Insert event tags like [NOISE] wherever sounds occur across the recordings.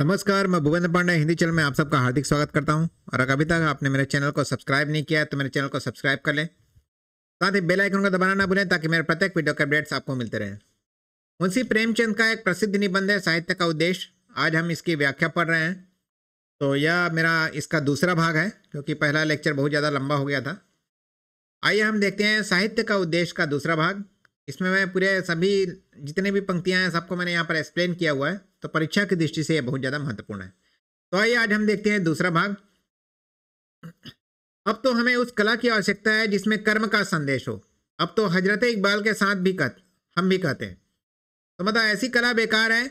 नमस्कार मैं भूपेंद्र पांडे हिंदी चैनल में आप सबका हार्दिक स्वागत करता हूं और अगर अभी तक आपने मेरे चैनल को सब्सक्राइब नहीं किया है तो मेरे चैनल को सब्सक्राइब कर लें साथ ही बेल आइकन को दबाना ना भूलें ताकि मेरे प्रत्येक वीडियो के अपडेट्स आपको मिलते रहें मुंशी प्रेमचंद का एक प्रसिद्ध निबंध है साहित्य का उद्देश्य आज हम इसकी व्याख्या पढ़ रहे हैं तो यह मेरा इसका दूसरा भाग है क्योंकि पहला लेक्चर बहुत ज़्यादा लंबा हो गया था आइए हम देखते हैं साहित्य का उद्देश्य का दूसरा भाग इसमें मैं पूरे सभी जितने भी पंक्तियाँ हैं सबको मैंने यहाँ पर एक्सप्लेन किया हुआ है तो परीक्षा की दृष्टि से यह बहुत ज़्यादा महत्वपूर्ण है तो आइए आज हम देखते हैं दूसरा भाग अब तो हमें उस कला की आवश्यकता है जिसमें कर्म का संदेश हो अब तो हजरत इकबाल के साथ भी कत हम भी कहते हैं तो मतलब ऐसी कला बेकार है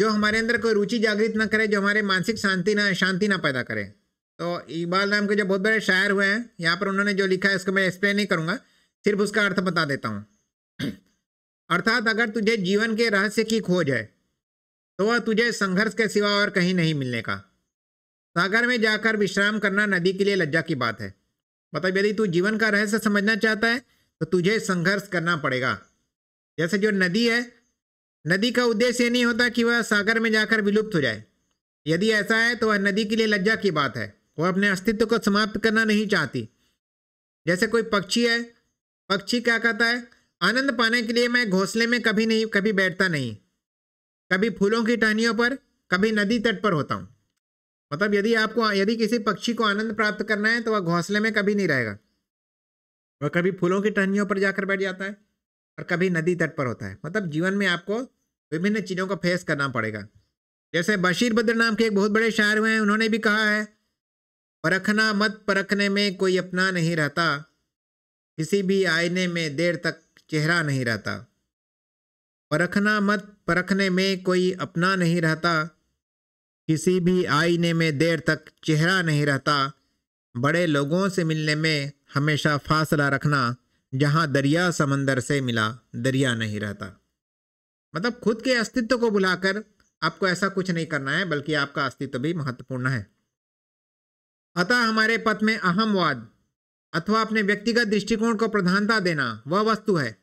जो हमारे अंदर कोई रुचि जागृत ना करे जो हमारे मानसिक शांति ना शांति ना पैदा करे तो इकबाल नाम के जो बहुत बड़े शायर हुए हैं यहाँ पर उन्होंने जो लिखा है उसको मैं एक्सप्लेन नहीं करूँगा सिर्फ उसका अर्थ बता देता हूँ [CLEARS THROAT] अर्थात अगर तुझे जीवन के रहस्य की खोज है तो वह तुझे संघर्ष के सिवा और कहीं नहीं मिलने का सागर में जाकर विश्राम करना नदी के लिए लज्जा की बात है मतलब यदि तू जीवन का रहस्य समझना चाहता है तो तुझे संघर्ष करना पड़ेगा जैसे जो नदी है नदी का उद्देश्य नहीं होता कि वह सागर में जाकर विलुप्त हो जाए यदि ऐसा है तो वह नदी के लिए लज्जा की बात है वह अपने अस्तित्व को समाप्त करना नहीं चाहती जैसे कोई पक्षी है पक्षी क्या कहता है आनंद पाने के लिए मैं घोंसले में कभी नहीं कभी बैठता नहीं कभी फूलों की टहनियों पर कभी नदी तट पर होता हूँ मतलब यदि आपको यदि किसी पक्षी को आनंद प्राप्त करना है तो वह घोंसले में कभी नहीं रहेगा वह कभी फूलों की टहनियों पर जाकर बैठ जाता है और कभी नदी तट पर होता है मतलब जीवन में आपको विभिन्न चीज़ों को फेस करना पड़ेगा जैसे बशीर बद्र नाम के एक बहुत बड़े शायर हुए हैं उन्होंने भी कहा है परखना मत परखने में कोई अपना नहीं रहता किसी भी आईने में देर तक चेहरा नहीं रहता परखना मत परखने में कोई अपना नहीं रहता किसी भी आईने में देर तक चेहरा नहीं रहता बड़े लोगों से मिलने में हमेशा फासला रखना जहाँ दरिया समंदर से मिला दरिया नहीं रहता मतलब खुद के अस्तित्व को बुलाकर आपको ऐसा कुछ नहीं करना है बल्कि आपका अस्तित्व भी महत्वपूर्ण है अतः हमारे पथ में अहमवाद अथवा अपने व्यक्तिगत दृष्टिकोण को प्रधानता देना वह वस्तु है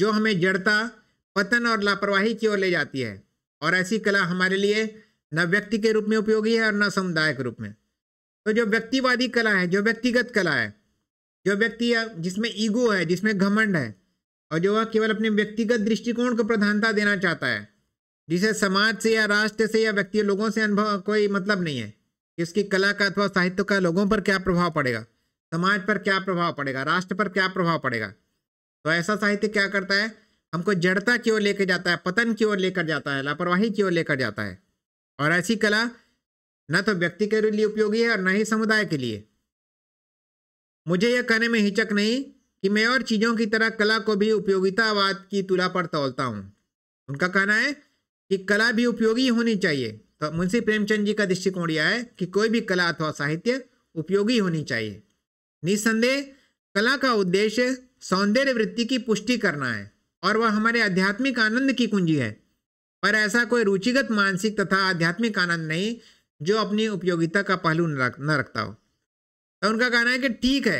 जो हमें जड़ता पतन और लापरवाही की ओर ले जाती है और ऐसी कला हमारे लिए न व्यक्ति के रूप में उपयोगी है और न समुदाय के रूप में तो जो व्यक्तिवादी कला है जो व्यक्तिगत कला है जो व्यक्ति जिसमें ईगो है जिसमें घमंड है और जो वह केवल अपने व्यक्तिगत दृष्टिकोण को प्रधानता देना चाहता है जिसे समाज से या राष्ट्र से या व्यक्ति लोगों से अनुभव कोई मतलब नहीं है कि उसकी कला का अथवा साहित्य का लोगों पर क्या प्रभाव पड़ेगा समाज पर क्या प्रभाव पड़ेगा राष्ट्र पर क्या प्रभाव पड़ेगा तो ऐसा साहित्य क्या करता है हमको जड़ता की ओर लेकर जाता है पतन की ओर लेकर जाता है लापरवाही की ओर लेकर जाता है और ऐसी कला न तो व्यक्ति के लिए उपयोगी है और न ही समुदाय के लिए मुझे यह कहने में हिचक नहीं कि मैं और चीज़ों की तरह कला को भी उपयोगितावाद की तुला पर तोलता हूँ उनका कहना है कि कला भी उपयोगी होनी चाहिए तो मुंशी प्रेमचंद जी का दृष्टिकोण यह है कि कोई भी कला अथवा साहित्य उपयोगी होनी चाहिए निसंदेह कला का उद्देश्य सौंदर्य वृत्ति की पुष्टि करना है और वह हमारे आध्यात्मिक आनंद की कुंजी है पर ऐसा कोई रुचिगत मानसिक तथा आध्यात्मिक आनंद नहीं जो अपनी उपयोगिता का पहलू न रख न रखता हो तो उनका कहना है कि ठीक है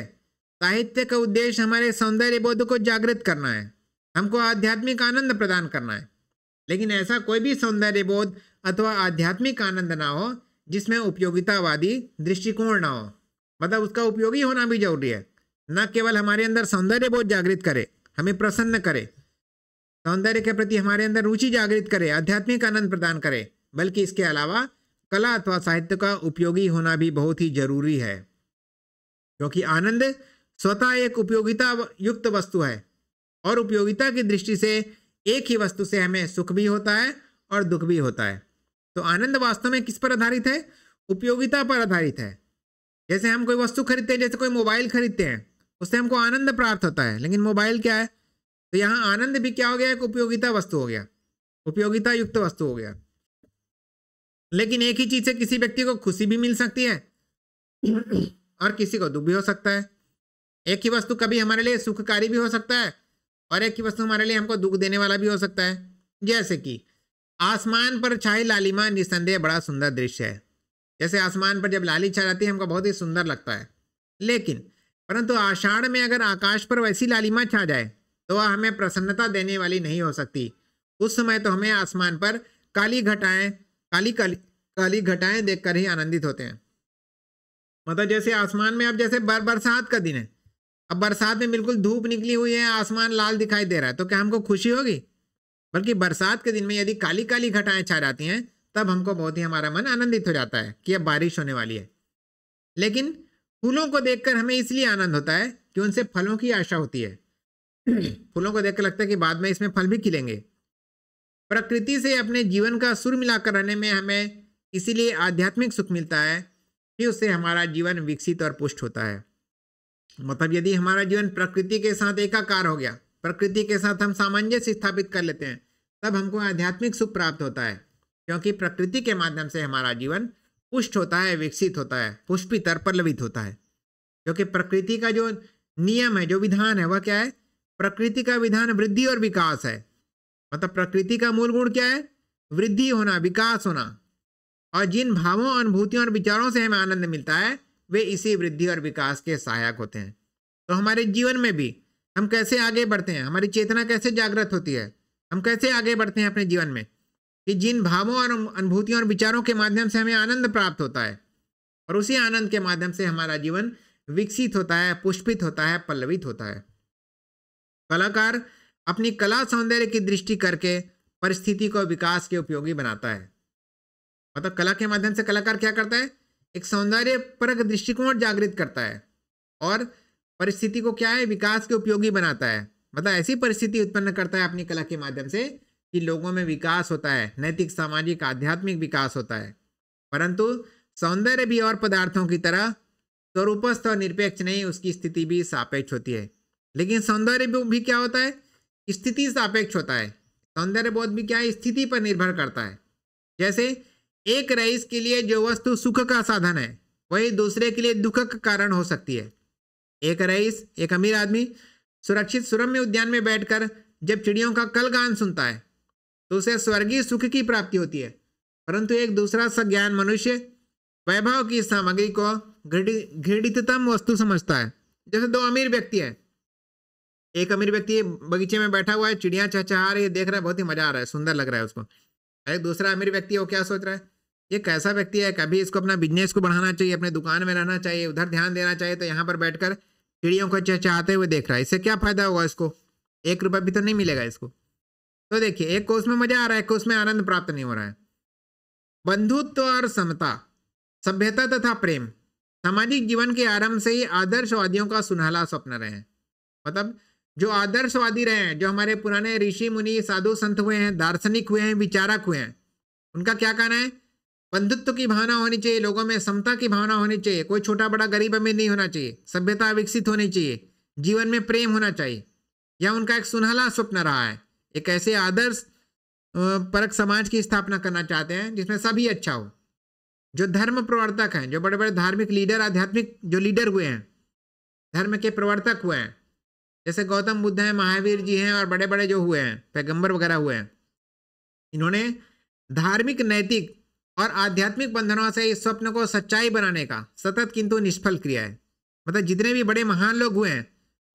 साहित्य का उद्देश्य हमारे सौंदर्य बोध को जागृत करना है हमको आध्यात्मिक आनंद प्रदान करना है लेकिन ऐसा कोई भी सौंदर्य बोध अथवा आध्यात्मिक आनंद ना हो जिसमें उपयोगितावादी दृष्टिकोण ना हो मतलब उसका उपयोगी होना भी जरूरी है न केवल हमारे अंदर सौंदर्य बोध जागृत करे हमें प्रसन्न करे सौंदर्य के प्रति हमारे अंदर रुचि जागृत करे आध्यात्मिक आनंद प्रदान करे बल्कि इसके अलावा कला अथवा साहित्य का उपयोगी होना भी बहुत ही जरूरी है क्योंकि आनंद स्वतः एक उपयोगिता युक्त वस्तु है और उपयोगिता की दृष्टि से एक ही वस्तु से हमें सुख भी होता है और दुख भी होता है तो आनंद वास्तव में किस पर आधारित है उपयोगिता पर आधारित है जैसे हम कोई वस्तु खरीदते हैं जैसे कोई मोबाइल खरीदते हैं उससे हमको आनंद प्राप्त होता है लेकिन मोबाइल क्या है तो यहाँ आनंद भी क्या हो गया एक उपयोगिता वस्तु हो गया उपयोगिता युक्त वस्तु हो गया लेकिन एक ही चीज से किसी व्यक्ति को खुशी भी मिल सकती है और किसी को दुख भी हो सकता है एक ही वस्तु कभी हमारे लिए सुखकारी भी हो सकता है और एक ही वस्तु हमारे लिए हमको दुख देने वाला भी हो सकता है जैसे कि आसमान पर छाई लालिमा निस्संदेह बड़ा सुंदर दृश्य है जैसे आसमान पर जब लाली छा जाती है हमको बहुत ही सुंदर लगता है लेकिन परंतु आषाढ़ में अगर आकाश पर वैसी लालिमा छा जाए तो वह हमें प्रसन्नता देने वाली नहीं हो सकती उस समय तो हमें आसमान पर काली घटाएं काली काली काली घटाएं देखकर ही आनंदित होते हैं मतलब जैसे आसमान में अब जैसे बर बरसात का दिन है अब बरसात में बिल्कुल धूप निकली हुई है आसमान लाल दिखाई दे रहा है तो क्या हमको खुशी होगी बल्कि बरसात के दिन में यदि काली काली घटाएं छा जाती हैं तब हमको बहुत ही हमारा मन आनंदित हो जाता है कि अब बारिश होने वाली है लेकिन फूलों को देखकर हमें इसलिए आनंद होता है कि उनसे फलों की आशा होती है [CLEARS THROAT] फूलों को देख लगता है कि बाद में इसमें फल भी खिलेंगे प्रकृति से अपने जीवन का सुर मिलाकर रहने में हमें इसीलिए आध्यात्मिक सुख मिलता है कि उससे हमारा जीवन विकसित और पुष्ट होता है मतलब यदि हमारा जीवन प्रकृति के साथ एकाकार हो गया प्रकृति के साथ हम सामंजस्य स्थापित कर लेते हैं तब हमको आध्यात्मिक सुख प्राप्त होता है क्योंकि प्रकृति के माध्यम से हमारा जीवन पुष्ट होता है विकसित होता है पुष्पित और पल्लवित होता है क्योंकि प्रकृति का जो नियम है जो विधान है वह क्या है प्रकृति का विधान वृद्धि और विकास है मतलब प्रकृति का मूल गुण क्या है वृद्धि होना विकास होना और जिन भावों अनुभूतियों और विचारों से हमें आनंद मिलता है वे इसी वृद्धि और विकास के सहायक होते हैं तो हमारे जीवन में भी हम कैसे आगे बढ़ते हैं हमारी चेतना कैसे जागृत होती है हम कैसे आगे बढ़ते हैं अपने जीवन में कि जिन भावों और अनुभूतियों और विचारों के माध्यम से हमें आनंद प्राप्त होता है और उसी आनंद के माध्यम से हमारा जीवन विकसित होता है पुष्पित होता है पल्लवित होता है कलाकार अपनी कला सौंदर्य की दृष्टि करके परिस्थिति को विकास के उपयोगी बनाता है मतलब कला के माध्यम से कलाकार क्या करता है एक सौंदर्य परक दृष्टिकोण जागृत करता है और परिस्थिति को क्या है विकास के उपयोगी बनाता है मतलब ऐसी परिस्थिति उत्पन्न करता है अपनी कला के माध्यम से कि लोगों में विकास होता है नैतिक सामाजिक आध्यात्मिक विकास होता है परंतु सौंदर्य भी और पदार्थों की तरह स्वरूपस्थ और निरपेक्ष नहीं उसकी स्थिति भी सापेक्ष होती है लेकिन सौंदर्य भी क्या होता है स्थिति सापेक्ष होता है सौंदर्य बोध भी क्या है स्थिति पर निर्भर करता है जैसे एक रईस के लिए जो वस्तु सुख का साधन है वही दूसरे के लिए दुख का कारण हो सकती है एक रईस एक अमीर आदमी सुरक्षित सुरम्य उद्यान में बैठकर जब चिड़ियों का कल गान सुनता है तो उसे स्वर्गीय सुख की प्राप्ति होती है परंतु एक दूसरा सज्ञान मनुष्य वैभव की सामग्री को घृणितम वस्तु समझता है जैसे दो अमीर व्यक्ति हैं एक अमीर व्यक्ति बगीचे में बैठा हुआ है चिड़िया चहचहा रही है देख रहा है बहुत ही मजा आ रहा है सुंदर लग रहा है उसको एक दूसरा अमीर व्यक्ति वो क्या सोच रहा है ये कैसा व्यक्ति है कभी इसको अपना बिजनेस को बढ़ाना चाहिए अपने दुकान में रहना चाहिए उधर ध्यान देना चाहिए तो यहाँ पर बैठकर चिड़ियों को चहचहाते हुए देख रहा है इससे क्या फायदा होगा इसको एक रुपया भी तो नहीं मिलेगा इसको तो देखिए एक कोर्स में मजा आ रहा है कोर्स में आनंद प्राप्त नहीं हो रहा है बंधुत्व और समता सभ्यता तथा प्रेम सामाजिक जीवन के आरंभ से ही आदर्शवादियों का सुनहला स्वप्न रहे मतलब जो आदर्शवादी रहे हैं जो हमारे पुराने ऋषि मुनि साधु संत हुए हैं दार्शनिक हुए हैं विचारक हुए हैं उनका क्या कहना है बंधुत्व की भावना होनी चाहिए लोगों में समता की भावना होनी चाहिए कोई छोटा बड़ा गरीब अमीर नहीं होना चाहिए सभ्यता विकसित होनी चाहिए जीवन में प्रेम होना चाहिए यह उनका एक सुनहला स्वप्न रहा है एक ऐसे आदर्श परक समाज की स्थापना करना चाहते हैं जिसमें सभी अच्छा हो जो धर्म प्रवर्तक हैं जो बड़े बड़े धार्मिक लीडर आध्यात्मिक जो लीडर हुए हैं धर्म के प्रवर्तक हुए हैं जैसे गौतम बुद्ध हैं महावीर जी हैं और बड़े बड़े जो हुए हैं पैगंबर वगैरह हुए हैं इन्होंने धार्मिक नैतिक और आध्यात्मिक बंधनों से इस स्वप्न को सच्चाई बनाने का सतत किंतु निष्फल क्रिया है मतलब जितने भी बड़े महान लोग हुए हैं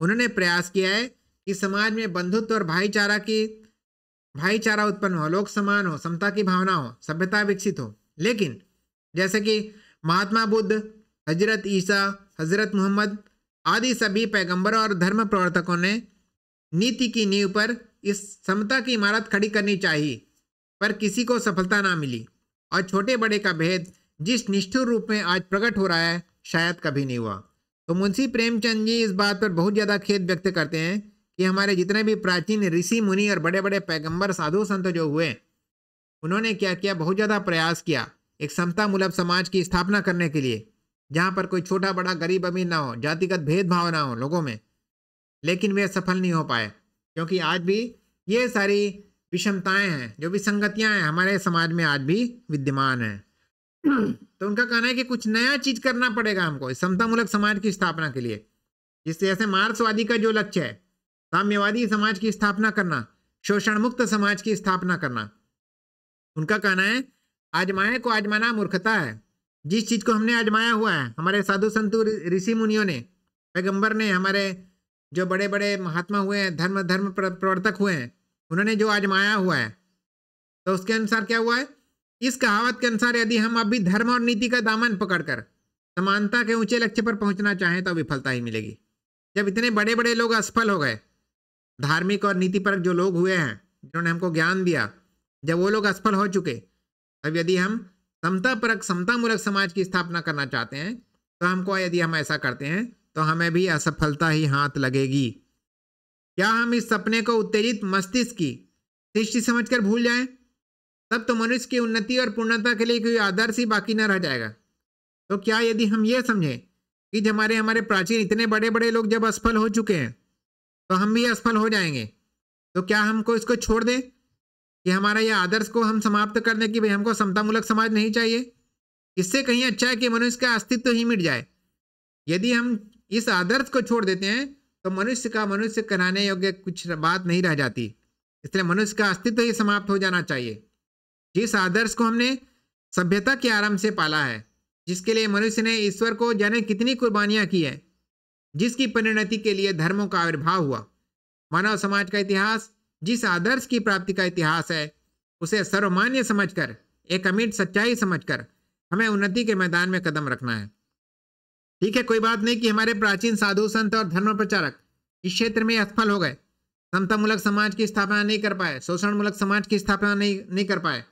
उन्होंने प्रयास किया है कि समाज में बंधुत्व और भाईचारा की भाईचारा उत्पन्न हो लोक समान हो समता की भावना हो सभ्यता विकसित हो लेकिन जैसे कि महात्मा बुद्ध हजरत ईसा हजरत मोहम्मद आदि सभी पैगंबरों और धर्म प्रवर्तकों ने नीति की नींव पर इस समता की इमारत खड़ी करनी चाहिए पर किसी को सफलता ना मिली और छोटे बड़े का भेद जिस निष्ठुर रूप में आज प्रकट हो रहा है शायद कभी नहीं हुआ तो मुंशी प्रेमचंद जी इस बात पर बहुत ज़्यादा खेद व्यक्त करते हैं कि हमारे जितने भी प्राचीन ऋषि मुनि और बड़े बड़े पैगंबर साधु संत जो हुए उन्होंने क्या किया बहुत ज़्यादा प्रयास किया एक समतामूलक समाज की स्थापना करने के लिए जहाँ पर कोई छोटा बड़ा गरीब अमीर ना हो जातिगत भेदभाव ना हो लोगों में लेकिन वे सफल नहीं हो पाए क्योंकि आज भी ये सारी विषमताएं हैं जो विसंगतियां हैं हमारे समाज में आज भी विद्यमान हैं तो उनका कहना है कि कुछ नया चीज करना पड़ेगा हमको समतामूलक समाज की स्थापना के लिए जिससे ऐसे मार्क्सवादी का जो लक्ष्य है साम्यवादी समाज की स्थापना करना शोषण मुक्त समाज की स्थापना करना उनका कहना है आजमाए को आजमाना मूर्खता है जिस चीज को हमने आजमाया हुआ है हमारे साधु संतु ऋषि मुनियों ने पैगंबर ने हमारे जो बड़े बड़े महात्मा हुए हैं धर्म धर्म प्रवर्तक हुए हैं उन्होंने जो आजमाया हुआ है तो उसके अनुसार क्या हुआ है इस कहावत के अनुसार यदि हम अभी धर्म और नीति का दामन पकड़कर समानता के ऊंचे लक्ष्य पर पहुंचना चाहें तो विफलता ही मिलेगी जब इतने बड़े बड़े लोग असफल हो गए धार्मिक और नीति पर जो लोग हुए हैं जिन्होंने हमको ज्ञान दिया जब वो लोग असफल हो चुके तब यदि हम समता परक समतामूलक समाज की स्थापना करना चाहते हैं तो हमको यदि हम ऐसा करते हैं तो हमें भी असफलता ही हाथ लगेगी क्या हम इस सपने को उत्तेजित मस्तिष्क की दृष्टि समझकर भूल जाएं? तब तो मनुष्य की उन्नति और पूर्णता के लिए कोई आदर्श ही बाकी न रह जाएगा तो क्या यदि हम ये समझें कि हमारे हमारे प्राचीन इतने बड़े बड़े लोग जब असफल हो चुके हैं तो हम भी असफल हो जाएंगे तो क्या हमको इसको छोड़ दें कि हमारा यह आदर्श को हम समाप्त कर दें कि भाई हमको समतामूलक समाज नहीं चाहिए इससे कहीं अच्छा है कि मनुष्य का अस्तित्व ही मिट जाए यदि हम इस आदर्श को छोड़ देते हैं तो मनुष्य का मनुष्य कराने योग्य कुछ बात नहीं रह जाती इसलिए मनुष्य का अस्तित्व ही समाप्त हो जाना चाहिए जिस आदर्श को हमने सभ्यता के आरंभ से पाला है जिसके लिए मनुष्य ने ईश्वर को जाने कितनी कुर्बानियां की है जिसकी परिणति के लिए धर्मों का आविर्भाव हुआ मानव समाज का इतिहास जिस आदर्श की प्राप्ति का इतिहास है उसे सर्वमान्य समझकर एक अमिट सच्चाई समझकर हमें उन्नति के मैदान में कदम रखना है ठीक है कोई बात नहीं कि हमारे प्राचीन साधु संत और धर्म प्रचारक इस क्षेत्र में असफल हो गए समतामूलक समाज की स्थापना नहीं कर पाए शोषणमूलक समाज की स्थापना नहीं नहीं कर पाए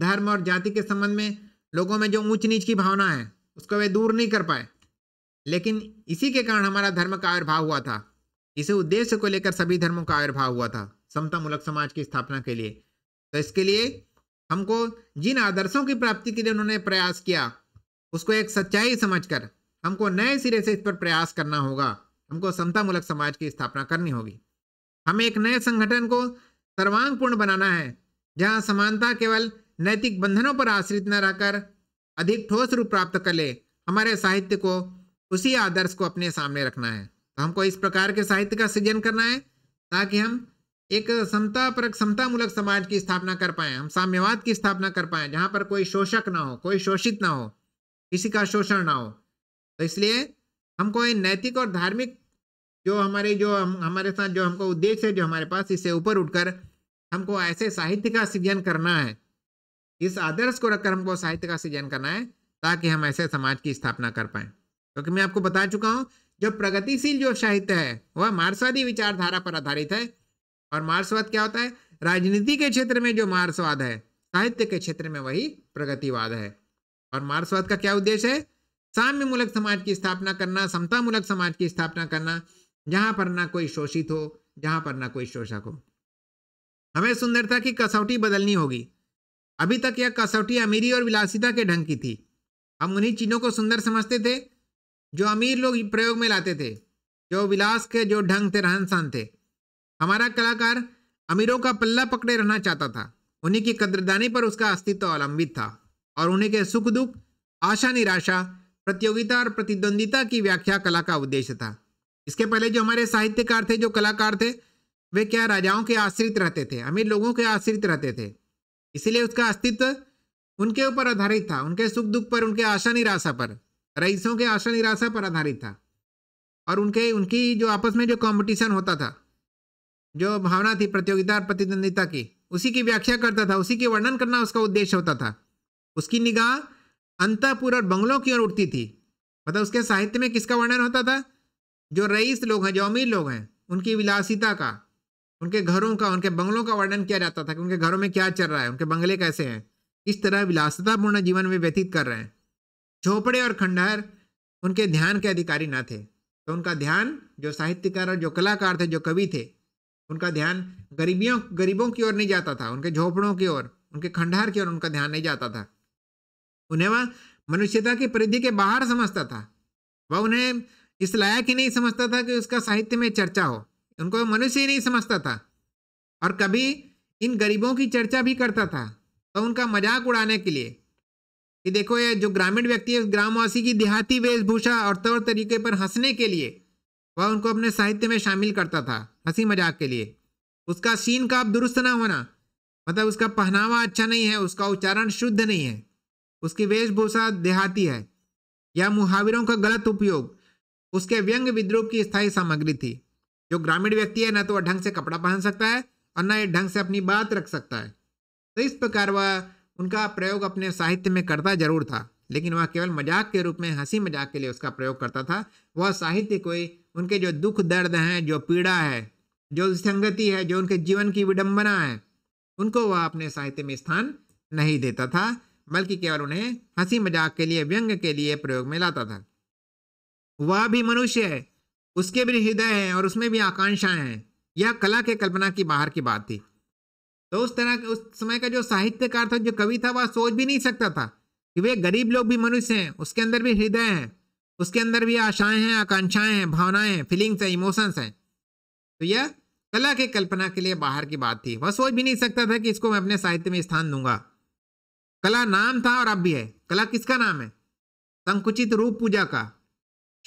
धर्म और जाति के संबंध में लोगों में जो ऊंच नीच की भावना है उसको वे दूर नहीं कर पाए लेकिन इसी के कारण हमारा धर्म का आविर्भाव हुआ था इसी उद्देश्य को लेकर सभी धर्मों का आविर्भाव हुआ था समता मूलक समाज की स्थापना के लिए तो इसके लिए हमको जिन आदर्शों की प्राप्ति के लिए उन्होंने प्रयास किया उसको एक सच्चाई समझकर हमको नए सिरे से इस पर प्रयास करना होगा हमको समता मूलक समाज की स्थापना करनी होगी हमें एक नए संगठन को सर्वांगपूर्ण बनाना है जहां समानता केवल नैतिक बंधनों पर आश्रित न रहकर अधिक ठोस रूप प्राप्त कर ले हमारे साहित्य को उसी आदर्श को अपने सामने रखना है तो हमको इस प्रकार के साहित्य का सृजन करना है ताकि हम एक समता पर समतामूलक समाज की स्थापना कर पाए हम साम्यवाद की स्थापना कर पाए जहाँ पर कोई शोषक ना हो कोई शोषित ना हो किसी का शोषण ना हो तो इसलिए हमको इन नैतिक और धार्मिक जो हमारे जो हम हमारे साथ जो हमको उद्देश्य है जो हमारे पास इससे ऊपर उठकर हमको ऐसे साहित्य का सृजन करना है इस आदर्श को रखकर हमको साहित्य का सृजन करना है ताकि हम ऐसे समाज की स्थापना कर पाए क्योंकि तो मैं आपको बता चुका हूँ जो प्रगतिशील जो साहित्य है वह मार्क्सवादी विचारधारा पर आधारित है और मार्क्सवाद क्या होता है राजनीति के क्षेत्र में जो मार्क्सवाद है साहित्य के क्षेत्र में वही प्रगतिवाद है और मार्क्सवाद का क्या उद्देश्य है साम्य मूलक समाज की स्थापना करना समता मूलक समाज की स्थापना करना जहां पर ना कोई शोषित हो जहां पर ना कोई शोषक हो हमें सुंदरता की कसौटी बदलनी होगी अभी तक यह कसौटी अमीरी और विलासिता के ढंग की थी हम उन्हीं चीज़ों को सुंदर समझते थे जो अमीर लोग प्रयोग में लाते थे जो विलास के जो ढंग थे रहन सहन थे हमारा कलाकार अमीरों का पल्ला पकड़े रहना चाहता था उन्हीं की कदरदानी पर उसका अस्तित्व अवलंबित था और उन्हीं के सुख दुख आशा निराशा प्रतियोगिता और प्रतिद्वंदिता की व्याख्या कला का उद्देश्य था इसके पहले जो हमारे साहित्यकार थे जो कलाकार थे वे क्या राजाओं के आश्रित रहते थे अमीर लोगों के आश्रित रहते थे इसीलिए उसका अस्तित्व उनके ऊपर आधारित था उनके सुख दुख पर उनके आशा निराशा पर रईसों के आशा निराशा पर आधारित था और उनके उनकी जो आपस में जो कंपटीशन होता था जो भावना थी प्रतियोगिता और प्रतिद्वंदिता की उसी की व्याख्या करता था उसी के वर्णन करना उसका उद्देश्य होता था उसकी निगाह अंतापुर और बंगलों की ओर उठती थी मतलब उसके साहित्य में किसका वर्णन होता था जो रईस लोग हैं जो अमीर लोग हैं उनकी विलासिता का उनके घरों का उनके बंगलों का वर्णन किया जाता था कि उनके घरों में क्या चल रहा है उनके बंगले कैसे हैं इस तरह विलासतापूर्ण जीवन में व्यतीत कर रहे हैं झोपड़े और खंडहर उनके ध्यान के अधिकारी न थे तो उनका ध्यान जो साहित्यकार और जो कलाकार थे जो कवि थे उनका ध्यान गरीबियों गरीबों की ओर नहीं जाता था उनके झोपड़ों की ओर उनके खंडहार की ओर उनका ध्यान नहीं जाता था उन्हें वह मनुष्यता की परिधि के बाहर समझता था वह उन्हें इस लायक ही नहीं समझता था कि उसका साहित्य में चर्चा हो उनको मनुष्य ही नहीं समझता था और कभी इन गरीबों की चर्चा भी करता था तो उनका मजाक उड़ाने के लिए कि देखो ये जो ग्रामीण व्यक्ति है ग्रामवासी की देहाती वेशभूषा और तौर तरीके पर हंसने के लिए वह उनको अपने साहित्य में शामिल करता था हंसी मजाक के लिए उसका सीन का आप दुरुस्त ना होना मतलब उसका पहनावा अच्छा नहीं है उसका उच्चारण शुद्ध नहीं है उसकी वेशभूषा देहाती है या मुहावरों का गलत उपयोग उसके व्यंग विद्रोह की स्थायी सामग्री थी जो ग्रामीण व्यक्ति है न तो वह ढंग से कपड़ा पहन सकता है और न ढंग से अपनी बात रख सकता है तो इस प्रकार वह उनका प्रयोग अपने साहित्य में करता जरूर था लेकिन वह केवल मजाक के रूप में हंसी मजाक के लिए उसका प्रयोग करता था वह साहित्य कोई उनके जो दुख दर्द हैं जो पीड़ा है जो संगति है जो उनके जीवन की विडंबना है उनको वह अपने साहित्य में स्थान नहीं देता था बल्कि केवल उन्हें हंसी मजाक के लिए व्यंग के लिए प्रयोग में लाता था वह भी मनुष्य है उसके भी हृदय हैं और उसमें भी आकांक्षाएं हैं यह कला के कल्पना की बाहर की बात थी तो उस तरह उस समय का जो साहित्यकार था जो कवि था वह सोच भी नहीं सकता था कि वे गरीब लोग भी मनुष्य हैं उसके अंदर भी हृदय है उसके अंदर भी आशाएं हैं आकांक्षाएं हैं भावनाएं हैं फीलिंग्स हैं इमोशंस हैं तो यह कला के कल्पना के लिए बाहर की बात थी वह सोच भी नहीं सकता था कि इसको मैं अपने साहित्य में स्थान दूंगा कला नाम था और अब भी है कला किसका नाम है संकुचित रूप पूजा का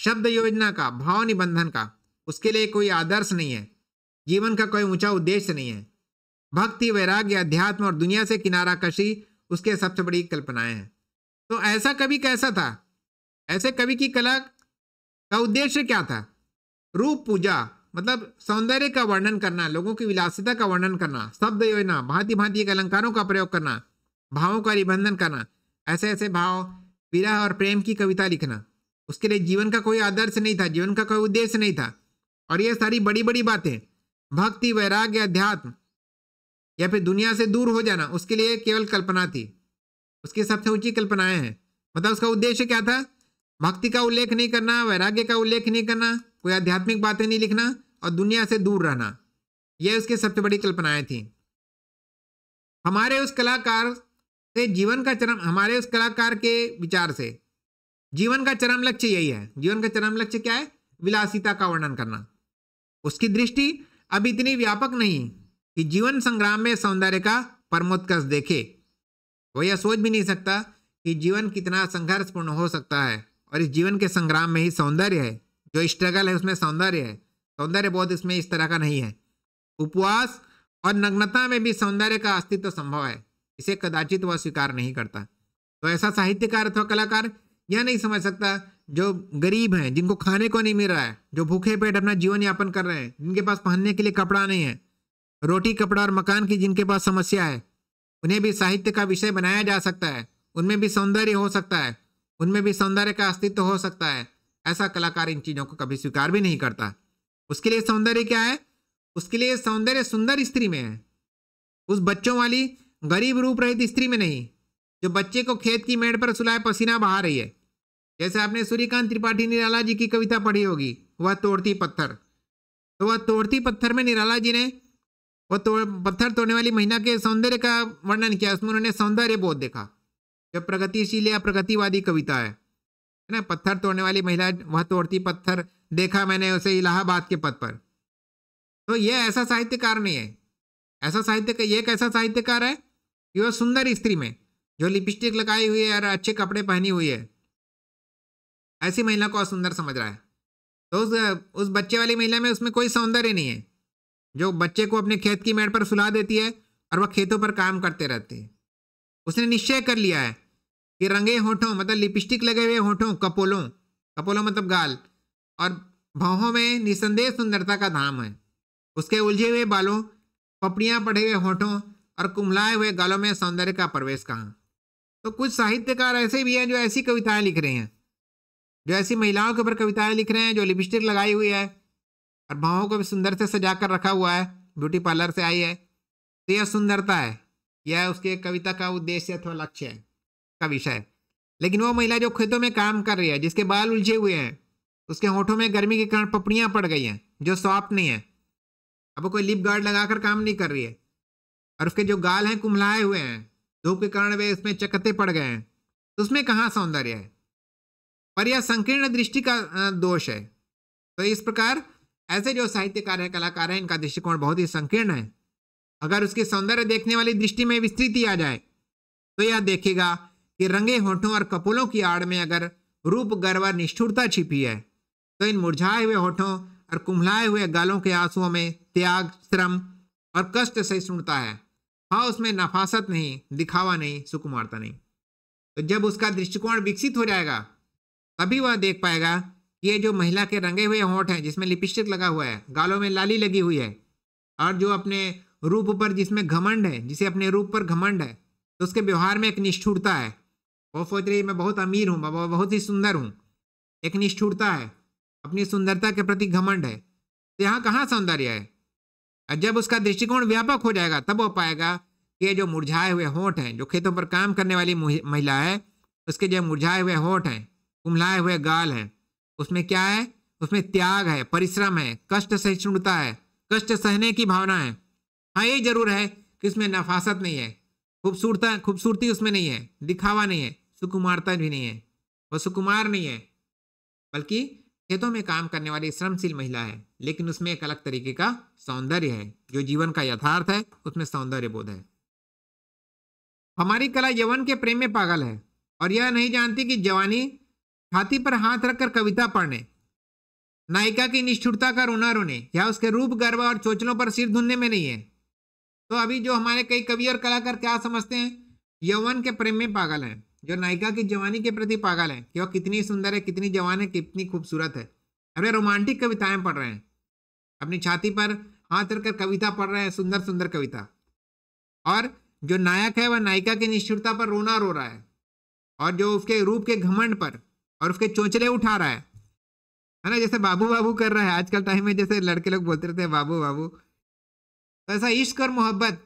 शब्द योजना का भाव निबंधन का उसके लिए कोई आदर्श नहीं है जीवन का कोई ऊंचा उद्देश्य नहीं है भक्ति वैराग्य अध्यात्म और दुनिया से किनारा कशी उसके सबसे बड़ी कल्पनाएं हैं तो ऐसा कवि कैसा था ऐसे कवि की कला का उद्देश्य क्या था रूप पूजा मतलब सौंदर्य का वर्णन करना लोगों की विलासिता का वर्णन करना शब्द योजना भांति भांति के अलंकारों का प्रयोग करना भावों का निबंधन करना ऐसे ऐसे भाव विरह और प्रेम की कविता लिखना उसके लिए जीवन का कोई आदर्श नहीं था जीवन का कोई उद्देश्य नहीं था और ये सारी बड़ी बड़ी बातें भक्ति वैराग्य अध्यात्म या फिर दुनिया से दूर हो जाना उसके लिए केवल कल्पना थी उसके सबसे ऊंची कल्पनाएं हैं मतलब उसका उद्देश्य क्या था भक्ति का उल्लेख नहीं करना वैराग्य का उल्लेख नहीं करना कोई आध्यात्मिक बातें नहीं लिखना और दुनिया से दूर रहना यह उसकी सबसे बड़ी कल्पनाएं थी हमारे उस कलाकार से जीवन का चरम हमारे उस कलाकार के विचार से जीवन का चरम लक्ष्य यही है जीवन का चरम लक्ष्य क्या है विलासिता का वर्णन करना उसकी दृष्टि अब इतनी व्यापक नहीं कि जीवन संग्राम में सौंदर्य का परमोत्कर्ष देखे वो यह सोच भी नहीं सकता कि जीवन कितना संघर्षपूर्ण हो सकता है और इस जीवन के संग्राम में ही सौंदर्य है जो स्ट्रगल है उसमें सौंदर्य है सौंदर्य बोध इसमें इस तरह का नहीं है उपवास और नग्नता में भी सौंदर्य का अस्तित्व संभव है इसे कदाचित वह स्वीकार नहीं करता तो ऐसा साहित्यकार अथवा कलाकार यह नहीं समझ सकता जो गरीब हैं जिनको खाने को नहीं मिल रहा है जो भूखे पेट अपना जीवन यापन कर रहे हैं जिनके पास पहनने के लिए कपड़ा नहीं है रोटी कपड़ा और मकान की जिनके पास समस्या है उन्हें भी साहित्य का विषय बनाया जा सकता है उनमें भी सौंदर्य हो सकता है उनमें भी सौंदर्य का अस्तित्व हो सकता है ऐसा कलाकार इन चीज़ों को कभी स्वीकार भी नहीं करता उसके लिए सौंदर्य क्या है उसके लिए सौंदर्य सुंदर स्त्री में है उस बच्चों वाली गरीब रूप रहित स्त्री में नहीं जो बच्चे को खेत की मेड़ पर सुलाए पसीना बहा रही है जैसे आपने सूर्यकांत त्रिपाठी निराला जी की कविता पढ़ी होगी वह तोड़ती पत्थर तो वह तोड़ती पत्थर में निराला जी ने वो तोड़ पत्थर तोड़ने वाली महिला के सौंदर्य का वर्णन किया उसमें उन्होंने सौंदर्य बोध देखा जो प्रगतिशील या प्रगतिवादी कविता है है ना पत्थर तोड़ने वाली महिला वह तोड़ती पत्थर देखा मैंने उसे इलाहाबाद के पद पर तो यह ऐसा साहित्यकार नहीं है ऐसा साहित्य ये एक ऐसा साहित्यकार है कि वह सुंदर स्त्री में जो लिपस्टिक लगाई हुई है और अच्छे कपड़े पहनी हुई है ऐसी महिला को असुंदर समझ रहा है तो उस उस बच्चे वाली महिला में उसमें कोई सौंदर्य नहीं है जो बच्चे को अपने खेत की मेड़ पर सुला देती है और वह खेतों पर काम करते रहते हैं उसने निश्चय कर लिया है कि रंगे होठों मतलब लिपस्टिक लगे हुए होठों कपोलों कपोलों मतलब गाल और भावों में निसंदेह सुंदरता का धाम है उसके उलझे हुए बालों पपड़ियाँ पड़े हुए होठों और कुमलाए हुए गालों में सौंदर्य का प्रवेश कहाँ तो कुछ साहित्यकार ऐसे भी हैं जो ऐसी कविताएं लिख रहे हैं जो ऐसी महिलाओं के ऊपर कविताएं लिख रहे हैं जो लिपस्टिक लगाई हुई है और भावों को भी सुंदर से सजा कर रखा हुआ है ब्यूटी पार्लर से आई है तो यह सुंदरता है यह उसके कविता का उद्देश्य अथवा लक्ष्य है का विषय है लेकिन वो महिला जो खेतों में काम कर रही है जिसके बाल उलझे हुए हैं उसके होठों में गर्मी के कारण पपड़ियाँ पड़ गई हैं जो सॉफ्ट नहीं है अब वो कोई लिप गार्ड लगाकर काम नहीं कर रही है और उसके जो गाल हैं कुमलाए हुए हैं धूप के कारण वे उसमें चकते पड़ गए हैं तो उसमें कहाँ सौंदर्य है पर यह संकीर्ण दृष्टि का दोष है तो इस प्रकार ऐसे जो साहित्यकार है कलाकार है इनका दृष्टिकोण बहुत ही संकीर्ण है अगर उसके सौंदर्य देखने वाली दृष्टि में विस्तृति आ जाए तो यह देखेगा कि रंगे होठों और कपोलों की आड़ में अगर रूप गर्व निष्ठुरता छिपी है तो इन मुरझाए हुए होठों और कुंभलाए हुए गालों के आंसुओं में त्याग श्रम और कष्ट सुनता है हाँ उसमें नफासत नहीं दिखावा नहीं सुकुमारता नहीं तो जब उसका दृष्टिकोण विकसित हो जाएगा तभी वह देख पाएगा ये जो महिला के रंगे हुए होंठ हैं जिसमें लिपस्टिक लगा हुआ है गालों में लाली लगी हुई है और जो अपने रूप पर जिसमें घमंड है जिसे अपने रूप पर घमंड है तो उसके व्यवहार में एक निष्ठुरता है वो सोच रही मैं बहुत अमीर हूँ मैं बहुत ही सुंदर हूँ एक निष्ठुरता है अपनी सुंदरता के प्रति घमंड है तो यहाँ कहाँ सौंदर्य है और जब उसका दृष्टिकोण व्यापक हो जाएगा तब वो पाएगा कि ये जो मुरझाए हुए होठ हैं जो खेतों पर काम करने वाली महिला है उसके जो मुरझाए हुए होठ हैं कुमलाए हुए गाल हैं उसमें क्या है उसमें त्याग है परिश्रम है कष्ट सहिष्णुता है कष्ट सहने की भावना है हाँ ये जरूर है कि उसमें नफासत नहीं है खूबसूरता खूबसूरती उसमें नहीं है दिखावा नहीं है सुकुमारता भी नहीं है वह सुकुमार नहीं है बल्कि खेतों में काम करने वाली श्रमशील महिला है लेकिन उसमें एक अलग तरीके का सौंदर्य है जो जीवन का यथार्थ है उसमें सौंदर्य बोध है हमारी कला यवन के प्रेम में पागल है और यह नहीं जानती कि जवानी छाती पर हाथ रखकर कविता पढ़ने नायिका की निष्ठुरता का रोना रोने या उसके रूप गर्व और चोचलों पर सिर धुनने में नहीं है तो अभी जो हमारे कई कवि और कलाकार क्या समझते हैं यौवन के प्रेम में पागल हैं जो नायिका की जवानी के प्रति पागल है कि वह कितनी सुंदर है कितनी जवान है कितनी खूबसूरत है अपने रोमांटिक कविताएं पढ़ रहे हैं अपनी छाती पर हाथ रखकर कविता पढ़ रहे हैं सुंदर सुंदर कविता और जो नायक है वह नायिका की निष्ठुरता पर रोना रो रहा है और जो उसके रूप के घमंड पर और उसके चोचले उठा रहा है है ना जैसे बाबू बाबू कर रहा है आजकल टाइम में जैसे लड़के लोग बोलते रहते हैं बाबू बाबू तो ऐसा इश्क और मोहब्बत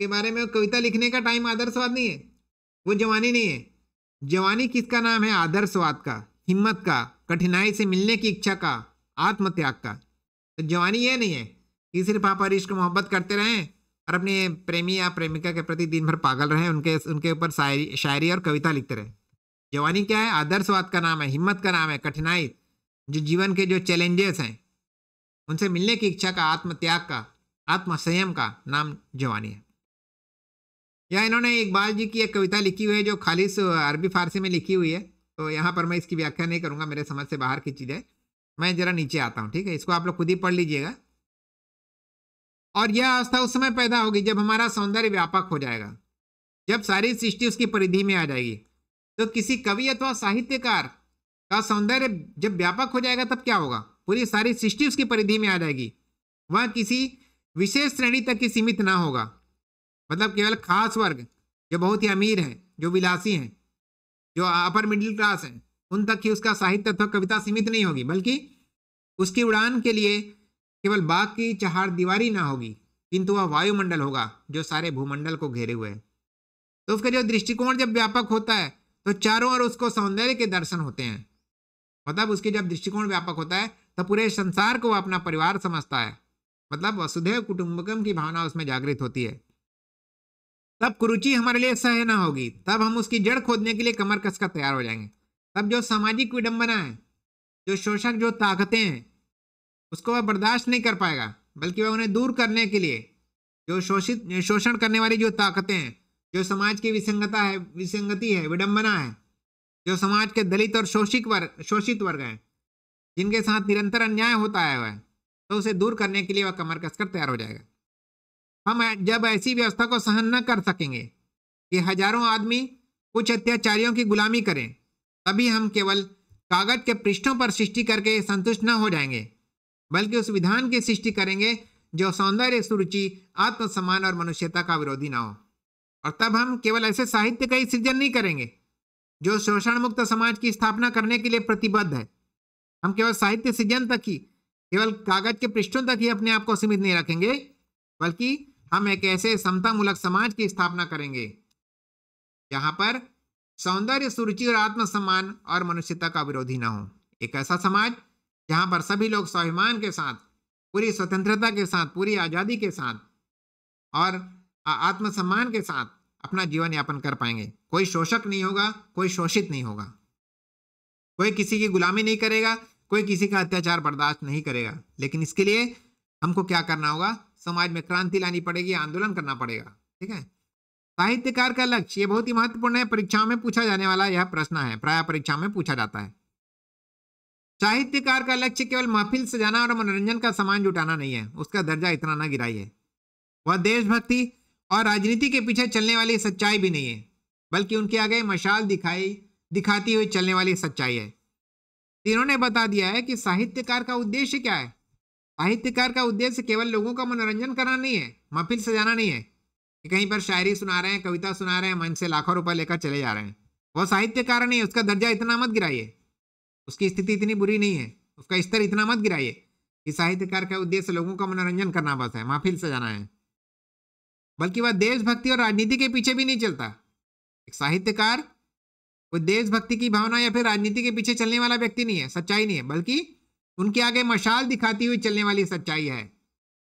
के बारे में कविता लिखने का टाइम आदर्शवाद नहीं है वो जवानी नहीं है जवानी किसका नाम है आदर्शवाद का हिम्मत का कठिनाई से मिलने की इच्छा का आत्मत्याग का तो जवानी ये नहीं है कि सिर्फ आप और इश्क मोहब्बत करते रहें और अपने प्रेमी या प्रेमिका के प्रति दिन भर पागल रहें उनके उनके ऊपर शायरी शायरी और कविता लिखते रहें जवानी क्या है आदर्शवाद का नाम है हिम्मत का नाम है कठिनाई जो जीवन के जो चैलेंजेस हैं उनसे मिलने की इच्छा का आत्मत्याग का आत्मसंयम का नाम जवानी है या इन्होंने इकबाल जी की एक कविता लिखी हुई है जो खालिश अरबी फारसी में लिखी हुई है तो यहाँ पर मैं इसकी व्याख्या नहीं करूँगा मेरे समझ से बाहर की चीज़ है मैं ज़रा नीचे आता हूँ ठीक है इसको आप लोग खुद ही पढ़ लीजिएगा और यह अवस्था उस समय पैदा होगी जब हमारा सौंदर्य व्यापक हो जाएगा जब सारी सृष्टि उसकी परिधि में आ जाएगी तो किसी कवि अथवा साहित्यकार का सौंदर्य जब व्यापक हो जाएगा तब क्या होगा पूरी सारी सृष्टि उसकी परिधि में आ जाएगी वह किसी विशेष श्रेणी तक ही सीमित ना होगा मतलब केवल खास वर्ग जो बहुत ही अमीर हैं जो विलासी हैं जो अपर मिडिल क्लास हैं उन तक ही उसका साहित्य अथवा कविता सीमित नहीं होगी बल्कि उसकी उड़ान के लिए केवल बाघ की चहार दीवारी ना होगी किंतु वह वायुमंडल होगा जो सारे भूमंडल को घेरे हुए हैं तो उसका जो दृष्टिकोण जब व्यापक होता है तो चारों ओर उसको सौंदर्य के दर्शन होते हैं मतलब उसके जब दृष्टिकोण व्यापक होता है तो पूरे संसार को वह अपना परिवार समझता है मतलब वसुधैव कुटुंबकम की भावना उसमें जागृत होती है तब कुरुचि हमारे लिए सह होगी तब हम उसकी जड़ खोदने के लिए कमर कसकर तैयार हो जाएंगे तब जो सामाजिक विडंबना है जो शोषक जो ताकतें हैं उसको वह बर्दाश्त नहीं कर पाएगा बल्कि वह उन्हें दूर करने के लिए जो शोषित शोषण करने वाली जो ताकतें हैं जो समाज की विसंगता है विसंगति है विडंबना है जो समाज के दलित और शोषित वर्ग शोषित वर्ग हैं जिनके साथ निरंतर अन्याय होता आया हुआ है तो उसे दूर करने के लिए वह कमर कसकर तैयार हो जाएगा हम जब ऐसी व्यवस्था को सहन न कर सकेंगे कि हजारों आदमी कुछ अत्याचारियों की गुलामी करें तभी हम केवल कागज के पृष्ठों पर सृष्टि करके संतुष्ट न हो जाएंगे बल्कि उस विधान की सृष्टि करेंगे जो सौंदर्य सुरुचि आत्मसम्मान और मनुष्यता का विरोधी ना हो और तब हम केवल ऐसे साहित्य का ही सृजन नहीं करेंगे जो शोषण मुक्त समाज की स्थापना करने के लिए प्रतिबद्ध है हम केवल साहित्य सृजन तक ही केवल कागज के पृष्ठों तक ही अपने आप को सीमित नहीं रखेंगे बल्कि हम एक ऐसे समतामूलक समाज की स्थापना करेंगे यहाँ पर सौंदर्य सुरुचि और आत्मसम्मान और मनुष्यता का विरोधी न हो एक ऐसा समाज जहां पर सभी लोग स्वाभिमान के साथ पूरी स्वतंत्रता के साथ पूरी आज़ादी के साथ और आत्मसम्मान के साथ अपना जीवन यापन कर पाएंगे कोई शोषक नहीं होगा कोई शोषित नहीं होगा कोई किसी की गुलामी नहीं करेगा कोई किसी का अत्याचार बर्दाश्त नहीं करेगा लेकिन इसके लिए हमको क्या करना होगा समाज में क्रांति लानी पड़ेगी आंदोलन करना पड़ेगा ठीक है साहित्यकार का लक्ष्य ये बहुत ही महत्वपूर्ण है परीक्षाओं में पूछा जाने वाला यह प्रश्न है प्राय परीक्षा में पूछा जाता है साहित्यकार का लक्ष्य केवल महफिल सजाना और मनोरंजन का सामान जुटाना नहीं है उसका दर्जा इतना ना गिराइए वह देशभक्ति और राजनीति के पीछे चलने वाली सच्चाई भी नहीं है बल्कि उनके आगे मशाल दिखाई दिखाती हुई चलने वाली सच्चाई है तीनों ने बता दिया है कि साहित्यकार का उद्देश्य क्या है साहित्यकार का उद्देश्य केवल लोगों का मनोरंजन करना नहीं है महफिल सजाना नहीं है कि कहीं पर शायरी सुना रहे हैं कविता सुना रहे हैं मन से लाखों रुपए लेकर चले जा रहे हैं वह साहित्यकार नहीं है उसका दर्जा इतना मत गिराइए उसकी स्थिति इतनी बुरी नहीं है उसका स्तर इतना मत गिराइए कि साहित्यकार का उद्देश्य लोगों का मनोरंजन करना बस है महफिल सजाना है बल्कि वह देशभक्ति और राजनीति के पीछे भी नहीं चलता एक साहित्यकार वो देशभक्ति की भावना या फिर राजनीति के पीछे चलने वाला व्यक्ति नहीं है सच्चाई नहीं है बल्कि उनके आगे मशाल दिखाती हुई चलने वाली सच्चाई है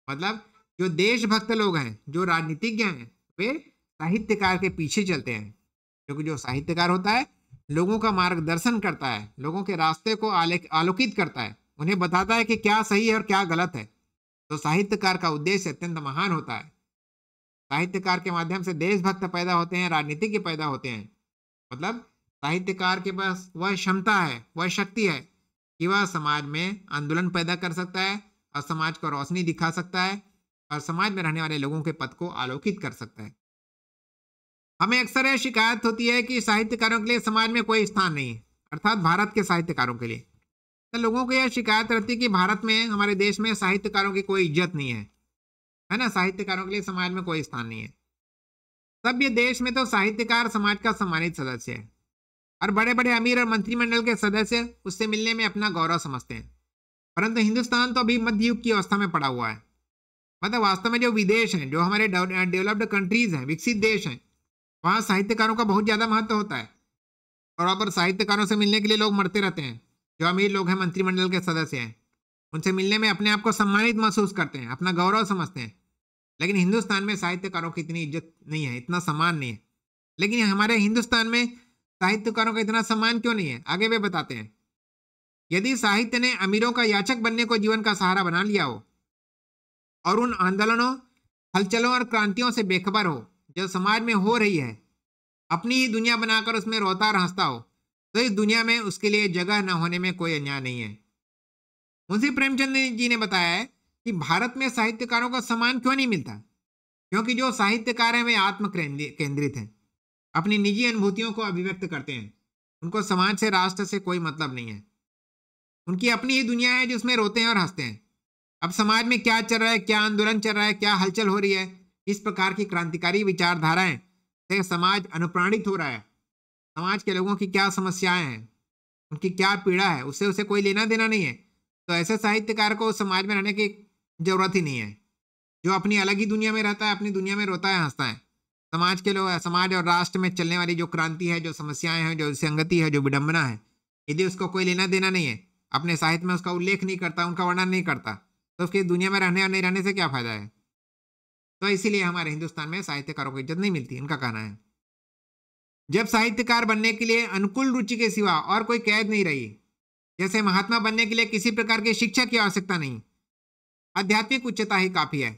मतलब जो देशभक्त लोग हैं जो राजनीतिज्ञ हैं वे साहित्यकार के पीछे चलते हैं क्योंकि जो साहित्यकार होता है लोगों का मार्गदर्शन करता है लोगों के रास्ते को आलोकित करता है उन्हें बताता है कि क्या सही है और क्या गलत है तो साहित्यकार का उद्देश्य अत्यंत महान होता है साहित्यकार के माध्यम से देशभक्त पैदा होते हैं राजनीतिक पैदा होते हैं मतलब साहित्यकार के पास वह क्षमता है वह शक्ति है कि वह समाज में आंदोलन पैदा कर सकता है और समाज को रोशनी दिखा सकता है और समाज में रहने वाले लोगों के पद को आलोकित कर सकता है हमें अक्सर यह शिकायत होती है कि साहित्यकारों के लिए समाज में कोई स्थान नहीं है अर्थात भारत के साहित्यकारों के लिए तो लोगों को यह शिकायत रहती है कि भारत में हमारे देश में साहित्यकारों की कोई इज्जत नहीं है है ना साहित्यकारों के लिए समाज में कोई स्थान नहीं है सभ्य देश में तो साहित्यकार समाज का सम्मानित सदस्य है और बड़े बड़े अमीर और मंत्रिमंडल के सदस्य उससे मिलने में अपना गौरव समझते हैं परंतु हिंदुस्तान तो अभी मध्य युग की अवस्था में पड़ा हुआ है मतलब वास्तव में जो विदेश हैं जो हमारे डेवलप्ड कंट्रीज हैं विकसित देश हैं वहाँ साहित्यकारों का बहुत ज़्यादा महत्व होता है और वहाँ पर साहित्यकारों से मिलने के लिए लोग मरते रहते हैं जो अमीर लोग हैं मंत्रिमंडल के सदस्य हैं उनसे मिलने में अपने आप को सम्मानित महसूस करते हैं अपना गौरव समझते हैं लेकिन हिंदुस्तान में साहित्यकारों की इतनी इज्जत नहीं है इतना सम्मान नहीं है लेकिन हमारे हिंदुस्तान में साहित्यकारों का इतना सम्मान क्यों नहीं है आगे वे बताते हैं यदि साहित्य ने अमीरों का याचक बनने को जीवन का सहारा बना लिया हो और उन आंदोलनों हलचलों और क्रांतियों से बेखबर हो जो समाज में हो रही है अपनी ही दुनिया बनाकर उसमें रोता हंसता हो तो इस दुनिया में उसके लिए जगह न होने में कोई अन्याय नहीं है मुंशी प्रेमचंद जी ने बताया है कि भारत में साहित्यकारों का सम्मान क्यों नहीं मिलता क्योंकि जो साहित्यकार हैं वे आत्म केंद्रित हैं अपनी निजी अनुभूतियों को अभिव्यक्त करते हैं उनको समाज से राष्ट्र से कोई मतलब नहीं है उनकी अपनी ही दुनिया है जिसमें रोते हैं और हंसते हैं अब समाज में क्या चल रहा है क्या आंदोलन चल रहा है क्या हलचल हो रही है इस प्रकार की क्रांतिकारी विचारधाराएं से समाज अनुप्राणित हो रहा है समाज के लोगों की क्या समस्याएं हैं उनकी क्या पीड़ा है उससे उसे कोई लेना देना नहीं है तो ऐसे साहित्यकार को समाज में रहने की ज़रूरत ही नहीं है जो अपनी अलग ही दुनिया में रहता है अपनी दुनिया में रोता है हंसता है समाज के लोग समाज और राष्ट्र में चलने वाली जो क्रांति है जो समस्याएं हैं जो संगति है जो विडम्बना है यदि उसको कोई लेना देना नहीं है अपने साहित्य में उसका उल्लेख नहीं करता उनका वर्णन नहीं करता तो उसकी दुनिया में रहने और नहीं रहने से क्या फ़ायदा है तो इसीलिए हमारे हिंदुस्तान में साहित्यकारों को इज्जत नहीं मिलती इनका कहना है जब साहित्यकार बनने के लिए अनुकूल रुचि के सिवा और कोई कैद नहीं रही जैसे महात्मा बनने के लिए किसी प्रकार की शिक्षा की आवश्यकता नहीं आध्यात्मिक उच्चता ही काफ़ी है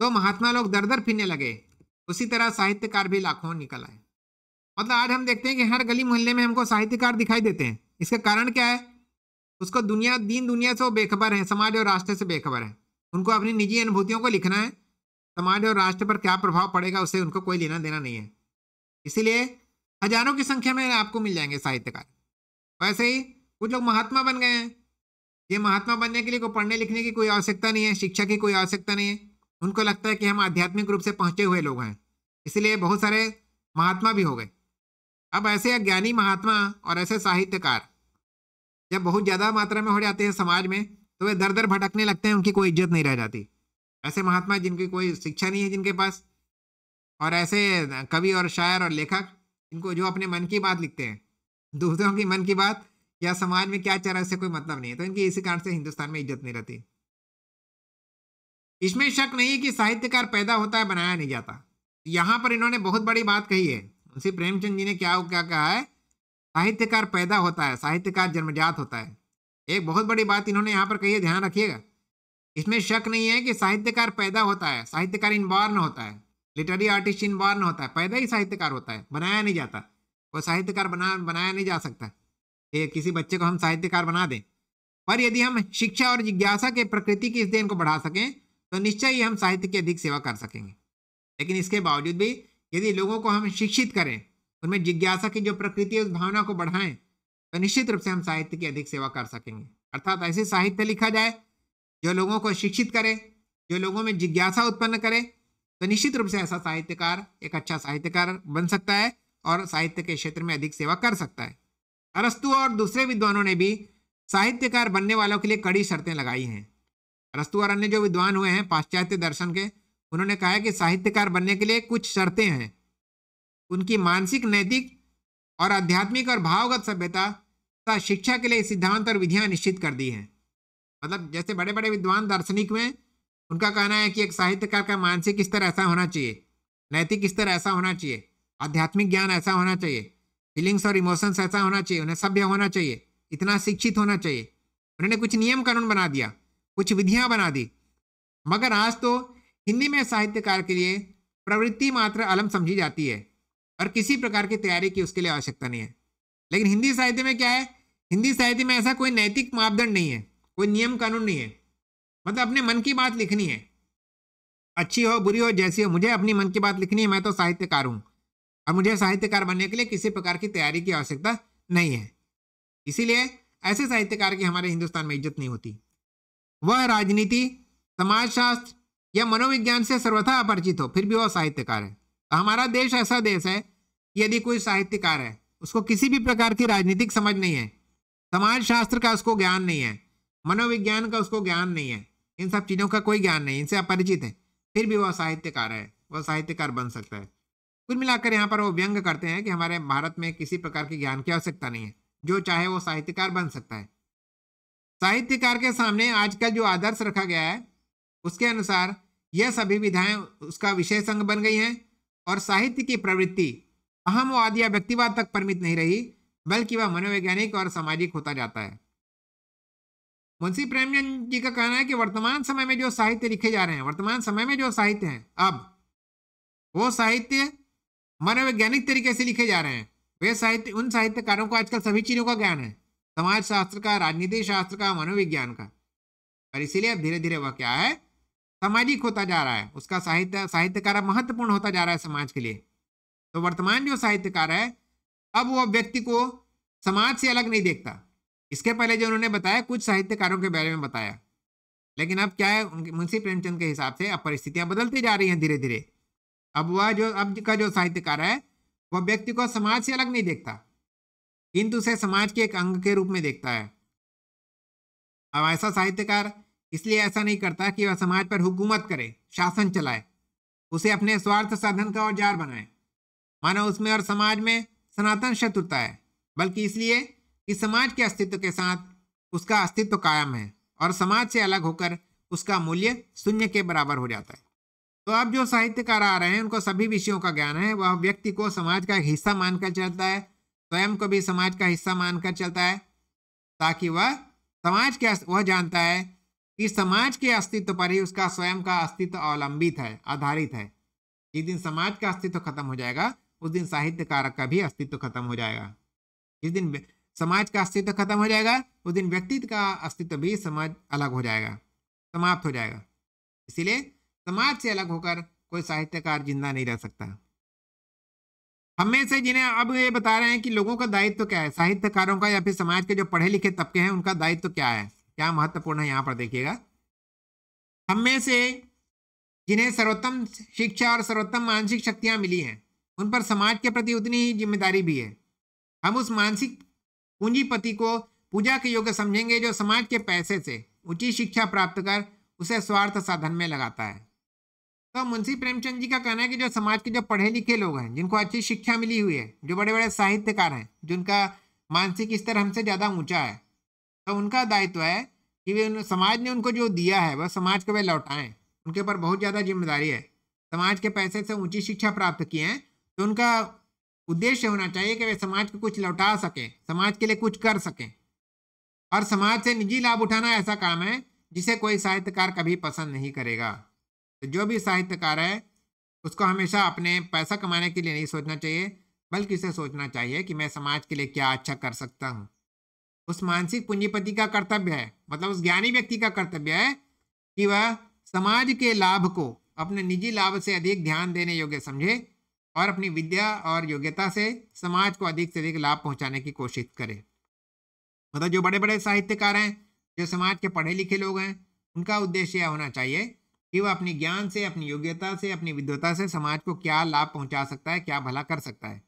तो महात्मा लोग दर दर फिरने लगे उसी तरह साहित्यकार भी लाखों निकल आए मतलब आज हम देखते हैं कि हर गली मोहल्ले में हमको साहित्यकार दिखाई देते हैं इसका कारण क्या है उसको दुनिया दीन दुनिया से वो बेखबर है समाज और राष्ट्र से बेखबर है उनको अपनी निजी अनुभूतियों को लिखना है समाज और राष्ट्र पर क्या प्रभाव पड़ेगा उसे उनको कोई लेना देना नहीं है इसीलिए हजारों की संख्या में आपको मिल जाएंगे साहित्यकार वैसे ही कुछ लोग महात्मा बन गए हैं ये महात्मा बनने के लिए को पढ़ने लिखने की कोई आवश्यकता नहीं है शिक्षा की कोई आवश्यकता नहीं है उनको लगता है कि हम आध्यात्मिक रूप से पहुंचे हुए लोग हैं इसलिए बहुत सारे महात्मा भी हो गए अब ऐसे अज्ञानी महात्मा और ऐसे साहित्यकार जब बहुत ज़्यादा मात्रा में हो जाते हैं समाज में तो वे दर दर भटकने लगते हैं उनकी कोई इज्जत नहीं रह जाती ऐसे महात्मा जिनकी कोई शिक्षा नहीं है जिनके पास और ऐसे कवि और शायर और लेखक इनको जो अपने मन की बात लिखते हैं दूसरों की मन की बात या समाज में क्या चल रहा है इससे कोई मतलब नहीं है तो इनकी इसी कारण से हिंदुस्तान में इज्जत नहीं रहती इसमें शक नहीं है कि साहित्यकार पैदा होता है बनाया नहीं जाता यहाँ पर इन्होंने बहुत बड़ी बात कही है उसी प्रेमचंद जी ने क्या क्या कहा है साहित्यकार पैदा होता है साहित्यकार जन्मजात होता है एक बहुत बड़ी बात इन्होंने यहाँ पर कही है ध्यान रखिएगा इसमें शक नहीं है कि साहित्यकार पैदा होता है साहित्यकार इनबॉर्न होता है लिटरेरी आर्टिस्ट इनबॉर्न होता है पैदा ही साहित्यकार होता है बनाया नहीं जाता वो साहित्यकार बना बनाया नहीं जा सकता किसी बच्चे को हम साहित्यकार बना दें पर यदि हम शिक्षा और जिज्ञासा के प्रकृति की इस देन को बढ़ा सकें तो निश्चय ही हम साहित्य की अधिक सेवा कर सकेंगे लेकिन इसके बावजूद भी यदि लोगों को हम शिक्षित करें उनमें जिज्ञासा की जो प्रकृति है उस भावना को बढ़ाएं तो निश्चित रूप से हम साहित्य की अधिक सेवा कर सकेंगे अर्थात ऐसे साहित्य लिखा जाए जो लोगों को शिक्षित करे जो लोगों में जिज्ञासा उत्पन्न करे तो निश्चित रूप से ऐसा साहित्यकार एक अच्छा साहित्यकार बन सकता है और साहित्य के क्षेत्र में अधिक सेवा कर सकता है अरस्तु और दूसरे विद्वानों ने भी साहित्यकार बनने वालों के लिए कड़ी शर्तें लगाई हैं अरस्तु और अन्य जो विद्वान हुए हैं पाश्चात्य दर्शन के उन्होंने कहा है कि साहित्यकार बनने के लिए कुछ शर्तें हैं उनकी मानसिक नैतिक और आध्यात्मिक और भावगत सभ्यता तथा शिक्षा के लिए सिद्धांत और विधियां निश्चित कर दी हैं मतलब जैसे बड़े बड़े विद्वान दार्शनिक हुए उनका कहना है कि एक साहित्यकार का मानसिक स्तर ऐसा होना चाहिए नैतिक स्तर ऐसा होना चाहिए आध्यात्मिक ज्ञान ऐसा होना चाहिए फीलिंग्स और इमोशंस ऐसा होना चाहिए उन्हें सभ्य होना चाहिए इतना शिक्षित होना चाहिए उन्होंने कुछ नियम कानून बना दिया कुछ विधियां बना दी मगर आज तो हिंदी में साहित्यकार के लिए प्रवृत्ति मात्र अलम समझी जाती है और किसी प्रकार की तैयारी की उसके लिए आवश्यकता नहीं है लेकिन हिंदी साहित्य में क्या है हिंदी साहित्य में ऐसा कोई नैतिक मापदंड नहीं है कोई नियम कानून नहीं है मतलब अपने मन की बात लिखनी है अच्छी हो बुरी हो जैसी हो मुझे अपनी मन की बात लिखनी है मैं तो साहित्यकार हूँ अब मुझे साहित्यकार बनने के लिए किसी प्रकार की तैयारी की आवश्यकता नहीं है इसीलिए ऐसे साहित्यकार की हमारे हिंदुस्तान में इज्जत नहीं होती वह राजनीति समाजशास्त्र या मनोविज्ञान से सर्वथा अपरिचित हो फिर भी वह साहित्यकार है तो हमारा देश ऐसा देश है कि यदि कोई साहित्यकार है उसको किसी भी प्रकार की राजनीतिक समझ नहीं है समाजशास्त्र का उसको ज्ञान नहीं है मनोविज्ञान का उसको ज्ञान नहीं है इन सब चीज़ों का कोई ज्ञान नहीं इनसे अपरिचित है फिर भी वह साहित्यकार है वह साहित्यकार बन सकता है कुल मिलाकर यहाँ पर वो व्यंग करते हैं कि हमारे भारत में किसी प्रकार के ज्ञान की आवश्यकता नहीं है जो चाहे वो साहित्यकार बन सकता है साहित्यकार के सामने आजकल जो आदर्श रखा गया है उसके अनुसार यह सभी विधाएं उसका विषय संघ बन गई हैं और साहित्य की प्रवृत्ति अहमवाद या व्यक्तिवाद तक परमित नहीं रही बल्कि वह मनोवैज्ञानिक और सामाजिक होता जाता है मुंशी प्रेमचंद जी का कहना है कि वर्तमान समय में जो साहित्य लिखे जा रहे हैं वर्तमान समय में जो साहित्य हैं अब वो साहित्य मनोवैज्ञानिक तरीके से लिखे जा रहे हैं वे साहित्य उन साहित्यकारों को आजकल सभी चीज़ों का ज्ञान है समाज शास्त्र का राजनीति शास्त्र का मनोविज्ञान का और इसीलिए अब धीरे धीरे वह क्या है सामाजिक होता जा रहा है उसका साहित्य साहित्यकार महत्वपूर्ण होता जा रहा है समाज के लिए तो वर्तमान जो साहित्यकार है अब वह व्यक्ति को समाज से अलग नहीं देखता इसके पहले जो उन्होंने बताया कुछ साहित्यकारों के बारे में बताया लेकिन अब क्या है उनके मुंशी प्रेमचंद के हिसाब से अब परिस्थितियां बदलती जा रही हैं धीरे धीरे अब वह जो अब का जो साहित्यकार है वह व्यक्ति को समाज से अलग नहीं देखता किंतु उसे समाज के एक अंग के रूप में देखता है अब ऐसा साहित्यकार इसलिए ऐसा नहीं करता कि वह समाज पर हुकूमत करे शासन चलाए उसे अपने स्वार्थ साधन का औजार बनाए मानो उसमें और समाज में सनातन शत्रुता है बल्कि इसलिए कि समाज के अस्तित्व के साथ उसका अस्तित्व कायम है और समाज से अलग होकर उसका मूल्य शून्य के बराबर हो जाता है तो अब जो साहित्यकार आ रहे हैं उनको सभी विषयों का ज्ञान है वह व्यक्ति को समाज का हिस्सा मानकर चलता है स्वयं को भी समाज का हिस्सा मानकर चलता है ताकि वह समाज के वह जानता है कि समाज के अस्तित्व पर ही उसका स्वयं का अस्तित्व अवलंबित है आधारित है जिस दिन समाज का अस्तित्व खत्म हो जाएगा उस दिन साहित्यकार का भी अस्तित्व खत्म हो जाएगा जिस दिन समाज का अस्तित्व खत्म हो जाएगा उस दिन व्यक्तित्व का अस्तित्व भी समाज अलग हो जाएगा समाप्त हो जाएगा इसीलिए समाज से अलग होकर कोई साहित्यकार जिंदा नहीं रह सकता हम में से जिन्हें अब ये बता रहे हैं कि लोगों का दायित्व तो क्या है साहित्यकारों का या फिर समाज के जो पढ़े लिखे तबके हैं उनका दायित्व तो क्या है क्या महत्वपूर्ण है यहाँ पर देखिएगा हम में से जिन्हें सर्वोत्तम शिक्षा और सर्वोत्तम मानसिक शक्तियां मिली हैं उन पर समाज के प्रति उतनी ही जिम्मेदारी भी है हम उस मानसिक पूंजीपति को पूजा के योग्य समझेंगे जो समाज के पैसे से उचित शिक्षा प्राप्त कर उसे स्वार्थ साधन में लगाता है तो मुंशी प्रेमचंद जी का कहना है कि जो समाज के जो पढ़े लिखे लोग हैं जिनको अच्छी शिक्षा मिली हुई है जो बड़े बड़े साहित्यकार हैं जिनका मानसिक स्तर हमसे ज़्यादा ऊंचा है तो उनका दायित्व है कि वे समाज ने उनको जो दिया है वह समाज को वे लौटाएं उनके ऊपर बहुत ज़्यादा जिम्मेदारी है समाज के पैसे से ऊंची शिक्षा प्राप्त किए हैं तो उनका उद्देश्य होना चाहिए कि वे समाज को कुछ लौटा सकें समाज के लिए कुछ कर सकें और समाज से निजी लाभ उठाना ऐसा काम है जिसे कोई साहित्यकार कभी पसंद नहीं करेगा तो जो भी साहित्यकार है उसको हमेशा अपने पैसा कमाने के लिए नहीं सोचना चाहिए बल्कि इसे सोचना चाहिए कि मैं समाज के लिए क्या अच्छा कर सकता हूँ उस मानसिक पूंजीपति का कर्तव्य है मतलब उस ज्ञानी व्यक्ति का कर्तव्य है कि वह समाज के लाभ को अपने निजी लाभ से अधिक ध्यान देने योग्य समझे और अपनी विद्या और योग्यता से समाज को अधिक से अधिक लाभ पहुंचाने की कोशिश करे मतलब जो बड़े बड़े साहित्यकार हैं जो समाज के पढ़े लिखे लोग हैं उनका उद्देश्य यह होना चाहिए कि वह अपने ज्ञान से अपनी योग्यता से अपनी विद्वता से समाज को क्या लाभ पहुंचा सकता है क्या भला कर सकता है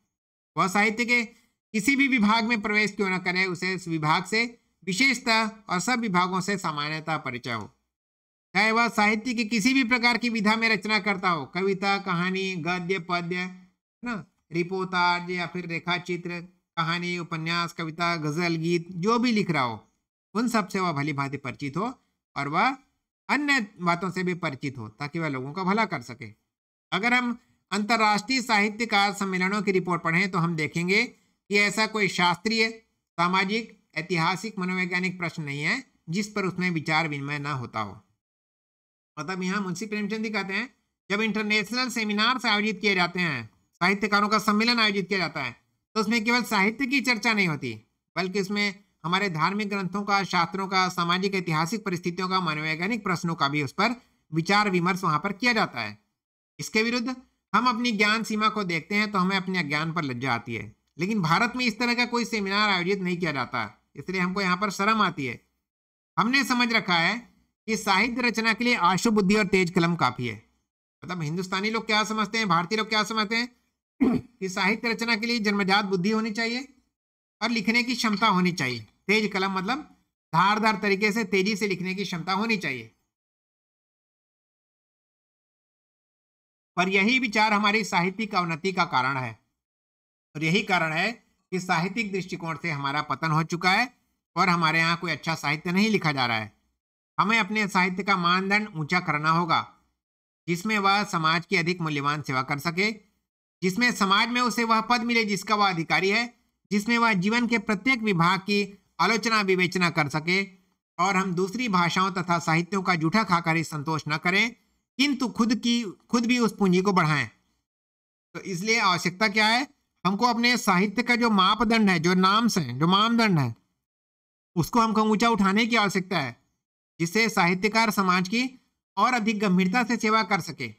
वह साहित्य के किसी भी विभाग में प्रवेश क्यों न करे उसे उस विभाग से विशेषता और सब विभागों से सामान्यता परिचय हो चाहे वह साहित्य की किसी भी प्रकार की विधा में रचना करता हो कविता कहानी गद्य पद्य है ना रिपोर्टार्ज या फिर रेखा चित्र कहानी उपन्यास कविता गजल गीत जो भी लिख रहा हो उन सब से वह भली भांति परिचित हो और वह अन्य बातों से भी परिचित हो ताकि वह लोगों का भला कर सके अगर हम अंतर्राष्ट्रीय साहित्यकार सम्मेलनों की रिपोर्ट पढ़ें तो हम देखेंगे कि ऐसा कोई शास्त्रीय सामाजिक ऐतिहासिक मनोवैज्ञानिक प्रश्न नहीं है जिस पर उसमें विचार विनिमय ना होता हो मतलब यहाँ मुंशी प्रेमचंद कहते हैं जब इंटरनेशनल सेमिनार से आयोजित किए जाते हैं साहित्यकारों का सम्मेलन आयोजित किया जाता है तो उसमें केवल साहित्य की चर्चा नहीं होती बल्कि उसमें हमारे धार्मिक ग्रंथों का शास्त्रों का सामाजिक ऐतिहासिक परिस्थितियों का मनोवैज्ञानिक प्रश्नों का भी उस पर विचार विमर्श वहाँ पर किया जाता है इसके विरुद्ध हम अपनी ज्ञान सीमा को देखते हैं तो हमें अपने अज्ञान पर लज्जा आती है लेकिन भारत में इस तरह का कोई सेमिनार आयोजित नहीं किया जाता इसलिए हमको यहाँ पर शर्म आती है हमने समझ रखा है कि साहित्य रचना के लिए आशु बुद्धि और तेज कलम काफ़ी है मतलब हिंदुस्तानी लोग क्या समझते हैं भारतीय लोग क्या समझते हैं कि साहित्य रचना के लिए जन्मजात बुद्धि होनी चाहिए और लिखने की क्षमता होनी चाहिए तेज कलम मतलब धारदार तरीके से तेजी से लिखने की क्षमता होनी चाहिए पर यही विचार हमारी साहित्यिक अवनति का कारण है और यही कारण है कि साहित्यिक दृष्टिकोण से हमारा पतन हो चुका है और हमारे यहाँ कोई अच्छा साहित्य नहीं लिखा जा रहा है हमें अपने साहित्य का मानदंड ऊंचा करना होगा जिसमें वह समाज की अधिक मूल्यवान सेवा कर सके जिसमें समाज में उसे वह पद मिले जिसका वह अधिकारी है जिसमें वह जीवन के प्रत्येक विभाग की आलोचना विवेचना कर सके और हम दूसरी भाषाओं तथा साहित्यों का जूठा खाकर ही संतोष न करें किंतु खुद की खुद भी उस पूंजी को बढ़ाएं तो इसलिए आवश्यकता क्या है हमको अपने साहित्य का जो मापदंड है जो नाम्स है जो मानदंड है उसको हमको ऊंचा उठाने की आवश्यकता है जिससे साहित्यकार समाज की और अधिक गंभीरता से सेवा कर सके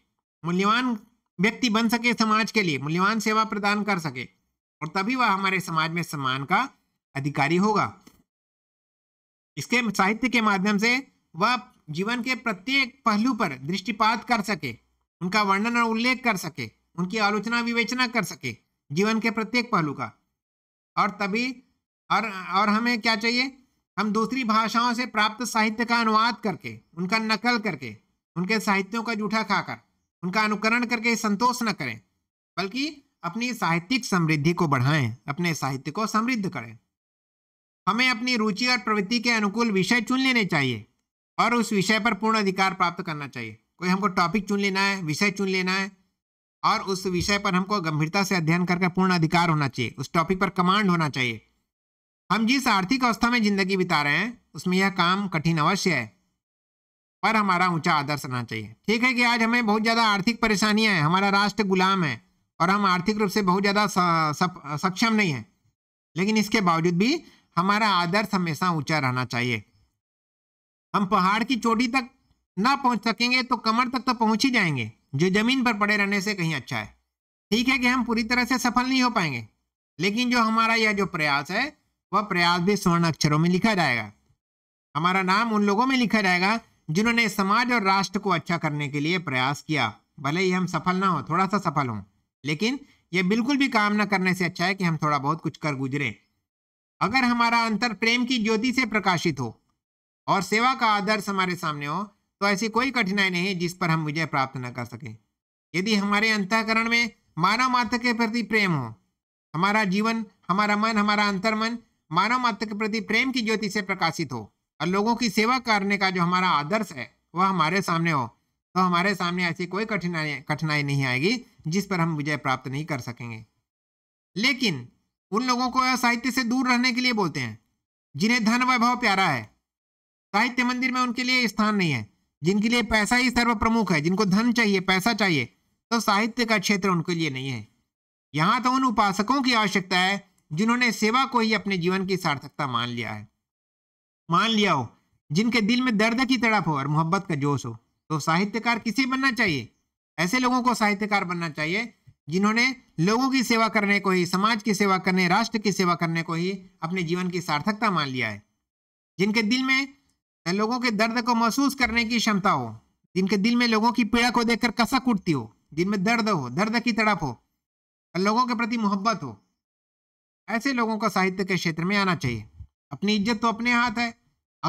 मूल्यवान व्यक्ति बन सके समाज के लिए मूल्यवान सेवा प्रदान कर सके और तभी वह हमारे समाज में सम्मान का अधिकारी होगा इसके साहित्य के माध्यम से वह जीवन के प्रत्येक पहलू पर दृष्टिपात कर सके उनका वर्णन और उल्लेख कर सके उनकी आलोचना विवेचना कर सके जीवन के प्रत्येक पहलू का और तभी और और हमें क्या चाहिए हम दूसरी भाषाओं से प्राप्त साहित्य का अनुवाद करके उनका नकल करके उनके साहित्यों का जूठा खाकर उनका अनुकरण करके संतोष न करें बल्कि अपनी साहित्यिक समृद्धि को बढ़ाएं अपने साहित्य को समृद्ध करें हमें अपनी रुचि और प्रवृत्ति के अनुकूल विषय चुन लेने चाहिए और उस विषय पर पूर्ण अधिकार प्राप्त करना चाहिए कोई हमको टॉपिक चुन लेना है विषय चुन लेना है और उस विषय पर हमको गंभीरता से अध्ययन करके पूर्ण अधिकार होना चाहिए उस टॉपिक पर कमांड होना चाहिए हम जिस आर्थिक अवस्था में जिंदगी बिता रहे हैं उसमें यह काम कठिन अवश्य है पर हमारा ऊंचा आदर्श रहना चाहिए ठीक है कि आज हमें बहुत ज़्यादा आर्थिक परेशानियाँ हैं हमारा राष्ट्र गुलाम है और हम आर्थिक रूप से बहुत ज़्यादा सक्षम नहीं है लेकिन इसके बावजूद भी हमारा आदर्श हमेशा ऊंचा रहना चाहिए हम पहाड़ की चोटी तक ना पहुंच सकेंगे तो कमर तक तो पहुंच ही जाएंगे जो जमीन पर पड़े रहने से कहीं अच्छा है ठीक है कि हम पूरी तरह से सफल नहीं हो पाएंगे लेकिन जो हमारा यह जो प्रयास है वह प्रयास भी स्वर्ण अक्षरों में लिखा जाएगा हमारा नाम उन लोगों में लिखा जाएगा जिन्होंने समाज और राष्ट्र को अच्छा करने के लिए प्रयास किया भले ही हम सफल ना हो थोड़ा सा सफल हों लेकिन यह बिल्कुल भी काम ना करने से अच्छा है कि हम थोड़ा बहुत कुछ कर गुजरें अगर हमारा अंतर प्रेम की ज्योति से प्रकाशित हो और सेवा का आदर्श हमारे सामने हो तो ऐसी कोई कठिनाई नहीं जिस पर हम विजय प्राप्त न कर सकें यदि हमारे अंतकरण में मानव मात्र के प्रति प्रेम हो हमारा जीवन हमारा मन हमारा अंतर्मन मानव मात्र के प्रति प्रेम की ज्योति से प्रकाशित हो और लोगों की सेवा करने का जो हमारा आदर्श है वह हमारे सामने हो तो हमारे सामने ऐसी कोई कठिनाई कठिनाई नहीं आएगी जिस पर हम विजय प्राप्त नहीं कर सकेंगे लेकिन उन लोगों को साहित्य से दूर रहने के लिए बोलते हैं जिन्हें धन वैभव प्यारा है साहित्य मंदिर में उनके लिए स्थान नहीं है जिनके लिए पैसा ही सर्व प्रमुख है जिनको धन चाहिए पैसा चाहिए तो साहित्य का क्षेत्र उनके लिए नहीं है यहाँ तो उन उपासकों की आवश्यकता है जिन्होंने सेवा को ही अपने जीवन की सार्थकता मान लिया है मान लिया हो जिनके दिल में दर्द की तड़प हो और मोहब्बत का जोश हो तो साहित्यकार किसे बनना चाहिए ऐसे लोगों को साहित्यकार बनना चाहिए जिन्होंने लोगों की सेवा करने को ही समाज की सेवा करने राष्ट्र की सेवा करने को ही अपने जीवन की सार्थकता मान लिया है जिनके दिल में लोगों के दर्द को महसूस करने की क्षमता हो जिनके दिल में लोगों की पीड़ा को देखकर कसक उठती हो जिनमें दर्द हो दर्द की तड़प हो और लोगों के प्रति मोहब्बत हो ऐसे लोगों को साहित्य के क्षेत्र में आना चाहिए अपनी इज्जत तो अपने हाथ है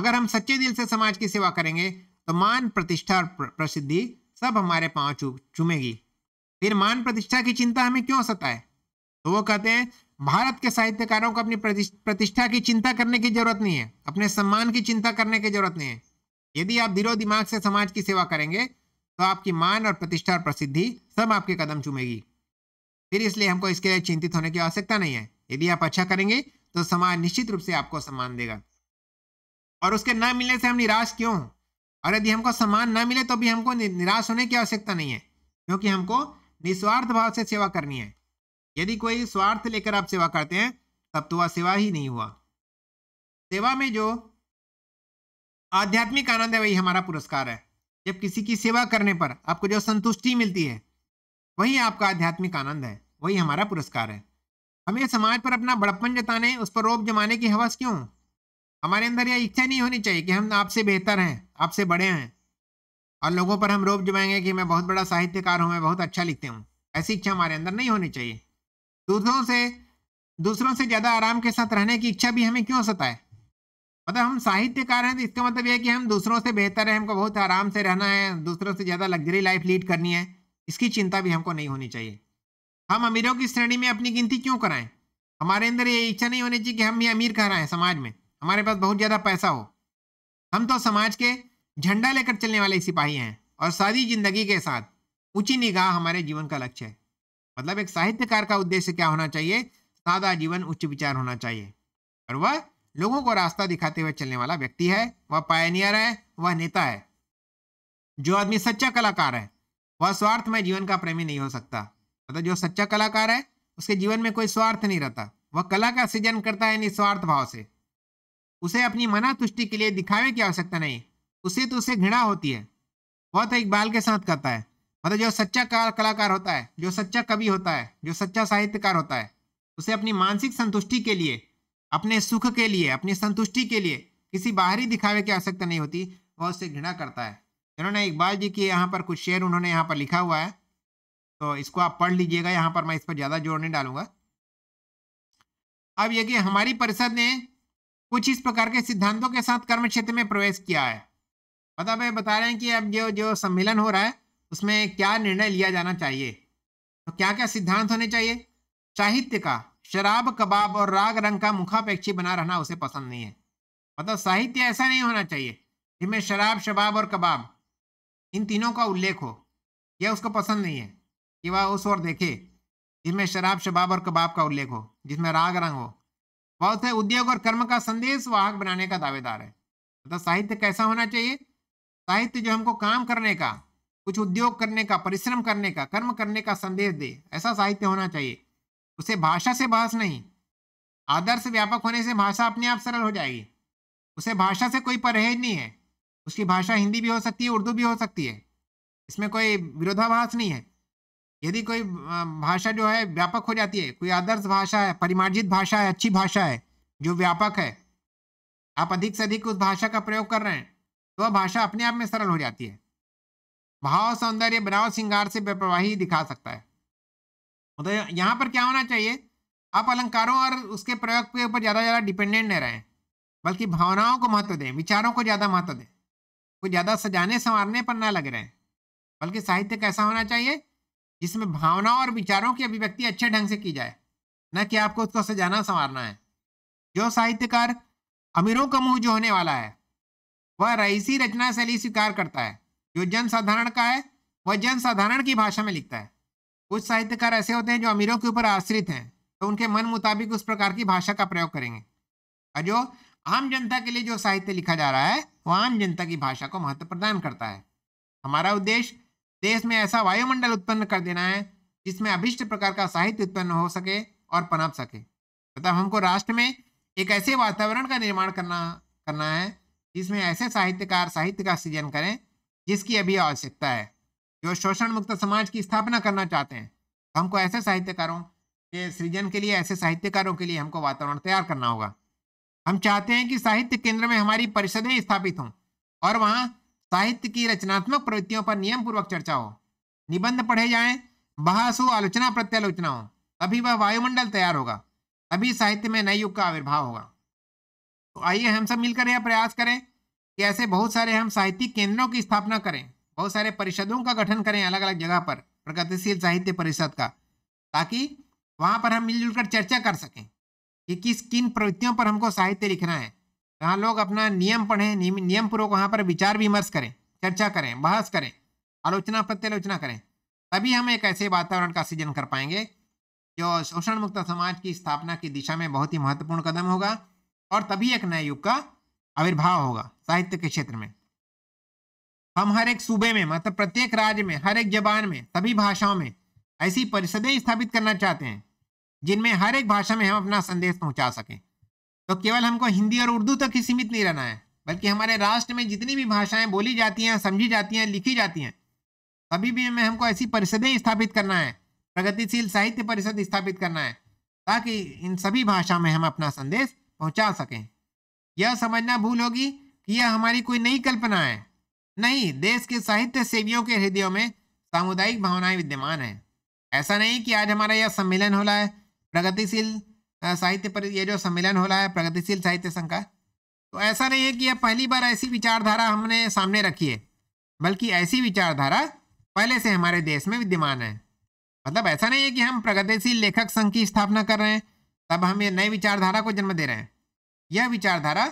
अगर हम सच्चे दिल से समाज की सेवा करेंगे तो मान प्रतिष्ठा और प्रसिद्धि सब हमारे पाँव चूमेगी फिर मान प्रतिष्ठा की चिंता हमें क्यों सता है तो वो कहते हैं भारत के साहित्यकारों को अपनी प्रतिष्ठा की चिंता करने की जरूरत नहीं है अपने सम्मान की चिंता करने की जरूरत नहीं है यदि आप दिलो दिमाग से समाज की सेवा करेंगे तो आपकी मान और प्रतिष्ठा और प्रसिद्धि सब आपके कदम चूमेगी फिर इसलिए हमको इसके लिए चिंतित होने की आवश्यकता नहीं है यदि आप अच्छा करेंगे तो समाज निश्चित रूप से आपको सम्मान देगा और उसके न मिलने से हम निराश क्यों और यदि हमको सम्मान न मिले तो भी हमको निराश होने की आवश्यकता नहीं है क्योंकि हमको निस्वार्थ भाव से सेवा करनी है यदि कोई स्वार्थ लेकर आप सेवा करते हैं तब तो वह सेवा ही नहीं हुआ सेवा में जो आध्यात्मिक आनंद है वही हमारा पुरस्कार है जब किसी की सेवा करने पर आपको जो संतुष्टि मिलती है वही आपका आध्यात्मिक आनंद है वही हमारा पुरस्कार है हमें समाज पर अपना बड़प्पन जताने उस पर रोप जमाने की हवस क्यों हमारे अंदर यह इच्छा नहीं होनी चाहिए कि हम आपसे बेहतर हैं आपसे बड़े हैं और लोगों पर हम रोब जमाएंगे कि मैं बहुत बड़ा साहित्यकार हूँ मैं बहुत अच्छा लिखते हूँ ऐसी इच्छा हमारे अंदर नहीं होनी चाहिए दूसरों से दूसरों से ज़्यादा आराम के साथ रहने की इच्छा भी हमें क्यों सताए मतलब हम साहित्यकार हैं तो इसका मतलब यह है कि हम दूसरों से बेहतर है हमको बहुत आराम से रहना है दूसरों से ज़्यादा लग्जरी लाइफ लीड करनी है इसकी चिंता भी हमको नहीं होनी चाहिए हम अमीरों की श्रेणी में अपनी गिनती क्यों कराएं हमारे अंदर ये इच्छा नहीं होनी चाहिए कि हम भी अमीर कह रहे हैं समाज में हमारे पास बहुत ज़्यादा पैसा हो हम तो समाज के झंडा लेकर चलने वाले सिपाही हैं और सारी जिंदगी के साथ ऊंची निगाह हमारे जीवन का लक्ष्य है मतलब एक साहित्यकार का उद्देश्य क्या होना चाहिए सादा जीवन उच्च विचार होना चाहिए और वह लोगों को रास्ता दिखाते हुए चलने वाला व्यक्ति है वह पायनियर है वह नेता है जो आदमी सच्चा कलाकार है वह स्वार्थ में जीवन का प्रेमी नहीं हो सकता मतलब जो सच्चा कलाकार है उसके जीवन में कोई स्वार्थ नहीं रहता वह कला का सृजन करता है निस्वार्थ भाव से उसे अपनी मना तुष्टि के लिए दिखावे की आवश्यकता नहीं उसे तो उसे घृणा होती है वह तो इकबाल के साथ कहता है मतलब जो सच्चा कलाकार होता है जो सच्चा कवि होता है जो सच्चा साहित्यकार होता है उसे अपनी मानसिक संतुष्टि के लिए अपने सुख के लिए अपनी संतुष्टि के लिए किसी बाहरी दिखावे की आवश्यकता नहीं होती वह उसे घृणा करता है इन्होंने इकबाल जी के यहाँ पर कुछ शेर उन्होंने यहाँ पर लिखा हुआ है तो इसको आप पढ़ लीजिएगा यहाँ पर मैं इस पर ज़्यादा जोर नहीं डालूंगा अब यह कि हमारी परिषद ने कुछ इस प्रकार के सिद्धांतों के साथ कर्म क्षेत्र में प्रवेश किया है मतलब ये बता रहे हैं कि अब जो जो सम्मेलन हो रहा है उसमें क्या निर्णय लिया जाना चाहिए तो क्या क्या सिद्धांत होने चाहिए साहित्य का शराब कबाब और राग रंग का मुखापेक्षी बना रहना उसे पसंद नहीं है मतलब साहित्य ऐसा नहीं होना चाहिए जिसमें शराब शबाब और कबाब इन तीनों का उल्लेख हो यह उसको पसंद नहीं है कि वह उस ओर देखे जिसमें शराब शबाब और कबाब का उल्लेख हो जिसमें राग रंग हो बहुत है उद्योग और कर्म का संदेश वाहक बनाने का दावेदार है मतलब साहित्य कैसा होना चाहिए साहित्य जो हमको काम करने का कुछ उद्योग करने का परिश्रम करने का कर्म करने का संदेश दे ऐसा साहित्य होना चाहिए उसे भाषा से बहस नहीं आदर्श व्यापक होने से भाषा अपने आप सरल हो जाएगी उसे भाषा से कोई परहेज नहीं है उसकी भाषा हिंदी भी हो सकती है उर्दू भी हो सकती है इसमें कोई विरोधाभास नहीं है यदि कोई भाषा जो है व्यापक हो जाती है कोई आदर्श भाषा है परिमार्जित भाषा है अच्छी भाषा है जो व्यापक है आप अधिक से अधिक उस भाषा का प्रयोग कर रहे हैं तो भाषा अपने आप में सरल हो जाती है भाव सौंदर्य बनाव श्रृंगार से बेप्रवाही दिखा सकता है मतलब यहाँ पर क्या होना चाहिए आप अलंकारों और उसके प्रयोग के ऊपर ज़्यादा ज़्यादा डिपेंडेंट नहीं रहें बल्कि भावनाओं को महत्व दें विचारों को ज़्यादा महत्व दें कोई ज़्यादा सजाने संवारने पर ना लग रहे हैं बल्कि साहित्य कैसा होना चाहिए जिसमें भावनाओं और विचारों की अभिव्यक्ति अच्छे ढंग से की जाए न कि आपको उसको सजाना संवारना है जो साहित्यकार अमीरों का मुंह जो होने वाला है वह रईसी रचना शैली स्वीकार करता है जो जन साधारण का है वह जन साधारण की भाषा में लिखता है कुछ साहित्यकार ऐसे होते हैं जो अमीरों के ऊपर आश्रित हैं तो उनके मन मुताबिक उस प्रकार की भाषा का प्रयोग करेंगे और जो आम जनता के लिए जो साहित्य लिखा जा रहा है वह आम जनता की भाषा को महत्व प्रदान करता है हमारा उद्देश्य देश में ऐसा वायुमंडल उत्पन्न कर देना है जिसमें अभिष्ट प्रकार का साहित्य उत्पन्न हो सके और पनप सके तथा तो हमको राष्ट्र में एक ऐसे वातावरण का निर्माण करना करना है जिसमें ऐसे साहित्यकार साहित्य का सृजन करें जिसकी अभी आवश्यकता है जो शोषण मुक्त समाज की स्थापना करना चाहते हैं हमको ऐसे साहित्यकारों के सृजन के लिए ऐसे साहित्यकारों के लिए हमको वातावरण तैयार करना होगा हम चाहते हैं कि साहित्य केंद्र में हमारी परिषदें स्थापित हों और वहाँ साहित्य की रचनात्मक प्रवृत्तियों पर नियम पूर्वक चर्चा हो निबंध पढ़े जाए बहस हो आलोचना प्रत्यालोचना हो तभी वह वायुमंडल तैयार होगा तभी साहित्य में नए युग का आविर्भाव होगा तो आइए हम सब मिलकर यह प्रयास करें कि ऐसे बहुत सारे हम साहित्यिक केंद्रों की स्थापना करें बहुत सारे परिषदों का गठन करें अलग अलग जगह पर प्रगतिशील साहित्य परिषद का ताकि वहाँ पर हम मिलजुल कर चर्चा कर सकें कि किस किन प्रवृत्तियों पर हमको साहित्य लिखना है जहाँ लोग अपना नियम पढ़ें नियम, नियम पूर्वक वहाँ पर विचार विमर्श करें चर्चा करें बहस करें आलोचना प्रत्यालोचना करें तभी हम एक ऐसे वातावरण का सृजन कर पाएंगे जो शोषण मुक्त समाज की स्थापना की दिशा में बहुत ही महत्वपूर्ण कदम होगा और तभी एक नए युग का आविर्भाव होगा साहित्य के क्षेत्र में हम हर एक सूबे में मतलब प्रत्येक राज्य में हर एक जबान में सभी भाषाओं में ऐसी परिषदें स्थापित करना चाहते हैं जिनमें हर एक भाषा में हम अपना संदेश पहुंचा सकें तो केवल हमको हिंदी और उर्दू तक ही सीमित नहीं रहना है बल्कि हमारे राष्ट्र में जितनी भी भाषाएं बोली जाती हैं समझी जाती हैं लिखी जाती हैं सभी भी में हमको ऐसी परिषदें स्थापित करना है प्रगतिशील साहित्य परिषद स्थापित करना है ताकि इन सभी भाषा में हम अपना संदेश पहुंचा सकें यह समझना भूल होगी कि यह हमारी कोई नई कल्पना है नहीं देश के साहित्य सेवियों के हृदयों में सामुदायिक भावनाएं विद्यमान हैं ऐसा नहीं कि आज हमारा यह सम्मेलन हो रहा है प्रगतिशील साहित्य पर यह जो सम्मेलन हो रहा है प्रगतिशील साहित्य संघ का तो ऐसा नहीं है कि यह पहली बार ऐसी विचारधारा हमने सामने रखी है बल्कि ऐसी विचारधारा पहले से हमारे देश में विद्यमान है मतलब ऐसा नहीं है कि हम प्रगतिशील लेखक संघ की स्थापना कर रहे हैं तब हम ये नई विचारधारा को जन्म दे रहे हैं यह विचारधारा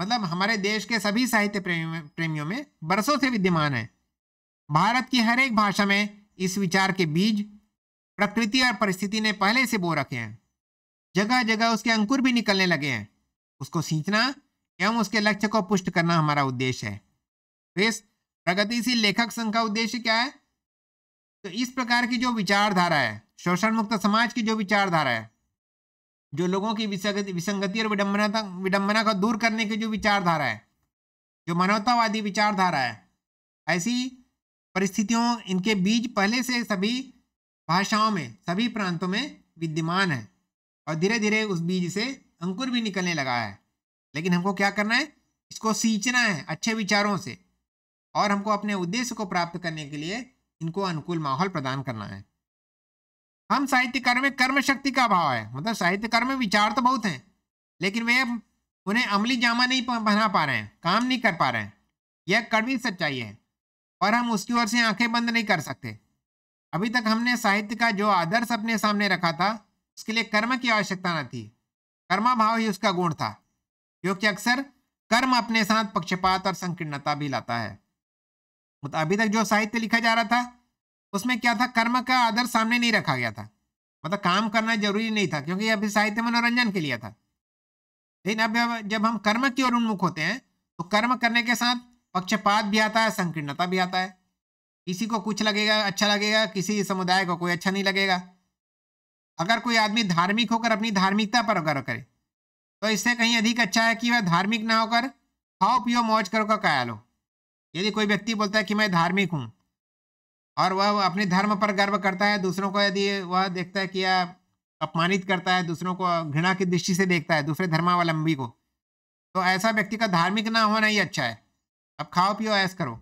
मतलब हमारे देश के सभी साहित्य प्रेमियों में बरसों से विद्यमान है भारत की हर एक भाषा में इस विचार के बीज प्रकृति और परिस्थिति ने पहले से बो रखे हैं जगह जगह उसके अंकुर भी निकलने लगे हैं उसको सींचना एवं उसके लक्ष्य को पुष्ट करना हमारा उद्देश्य है तो इस प्रगतिशील लेखक संघ का उद्देश्य क्या है तो इस प्रकार की जो विचारधारा है शोषण मुक्त समाज की जो विचारधारा है जो लोगों की विसंगति और विडम्बना विडम्बना को दूर करने की जो विचारधारा है जो मानवतावादी विचारधारा है ऐसी परिस्थितियों इनके बीज पहले से सभी भाषाओं में सभी प्रांतों में विद्यमान है और धीरे धीरे उस बीज से अंकुर भी निकलने लगा है लेकिन हमको क्या करना है इसको सींचना है अच्छे विचारों से और हमको अपने उद्देश्य को प्राप्त करने के लिए इनको अनुकूल माहौल प्रदान करना है हम साहित्यकार में कर्म शक्ति का अभाव है मतलब साहित्यकार में विचार तो बहुत हैं लेकिन वे उन्हें अमली जामा नहीं बना पा रहे हैं काम नहीं कर पा रहे हैं यह कड़वी सच्चाई है और हम उसकी ओर से आंखें बंद नहीं कर सकते अभी तक हमने साहित्य का जो आदर्श अपने सामने रखा था उसके लिए कर्म की आवश्यकता न थी कर्माभाव ही उसका गुण था क्योंकि अक्सर कर्म अपने साथ पक्षपात और संकीर्णता भी लाता है मतलब अभी तक जो साहित्य लिखा जा रहा था उसमें क्या था कर्म का आदर सामने नहीं रखा गया था मतलब काम करना जरूरी नहीं था क्योंकि अभी साहित्य मनोरंजन के लिए था लेकिन अब जब हम कर्म की ओर उन्मुख होते हैं तो कर्म करने के साथ पक्षपात भी आता है संकीर्णता भी आता है किसी को कुछ लगेगा अच्छा लगेगा किसी समुदाय को कोई अच्छा नहीं लगेगा अगर कोई आदमी धार्मिक होकर अपनी धार्मिकता पर गर्व करे तो इससे कहीं अधिक अच्छा है कि वह धार्मिक ना होकर खाओ पियो मौज करो का कायल हो यदि कोई व्यक्ति बोलता है कि मैं धार्मिक हूँ और वह अपने धर्म पर गर्व करता है दूसरों को यदि वह देखता है कि यह अपमानित करता है दूसरों को घृणा की दृष्टि से देखता है दूसरे धर्मावलंबी को तो ऐसा व्यक्ति का धार्मिक ना होना ही अच्छा है अब खाओ पियो ऐस करो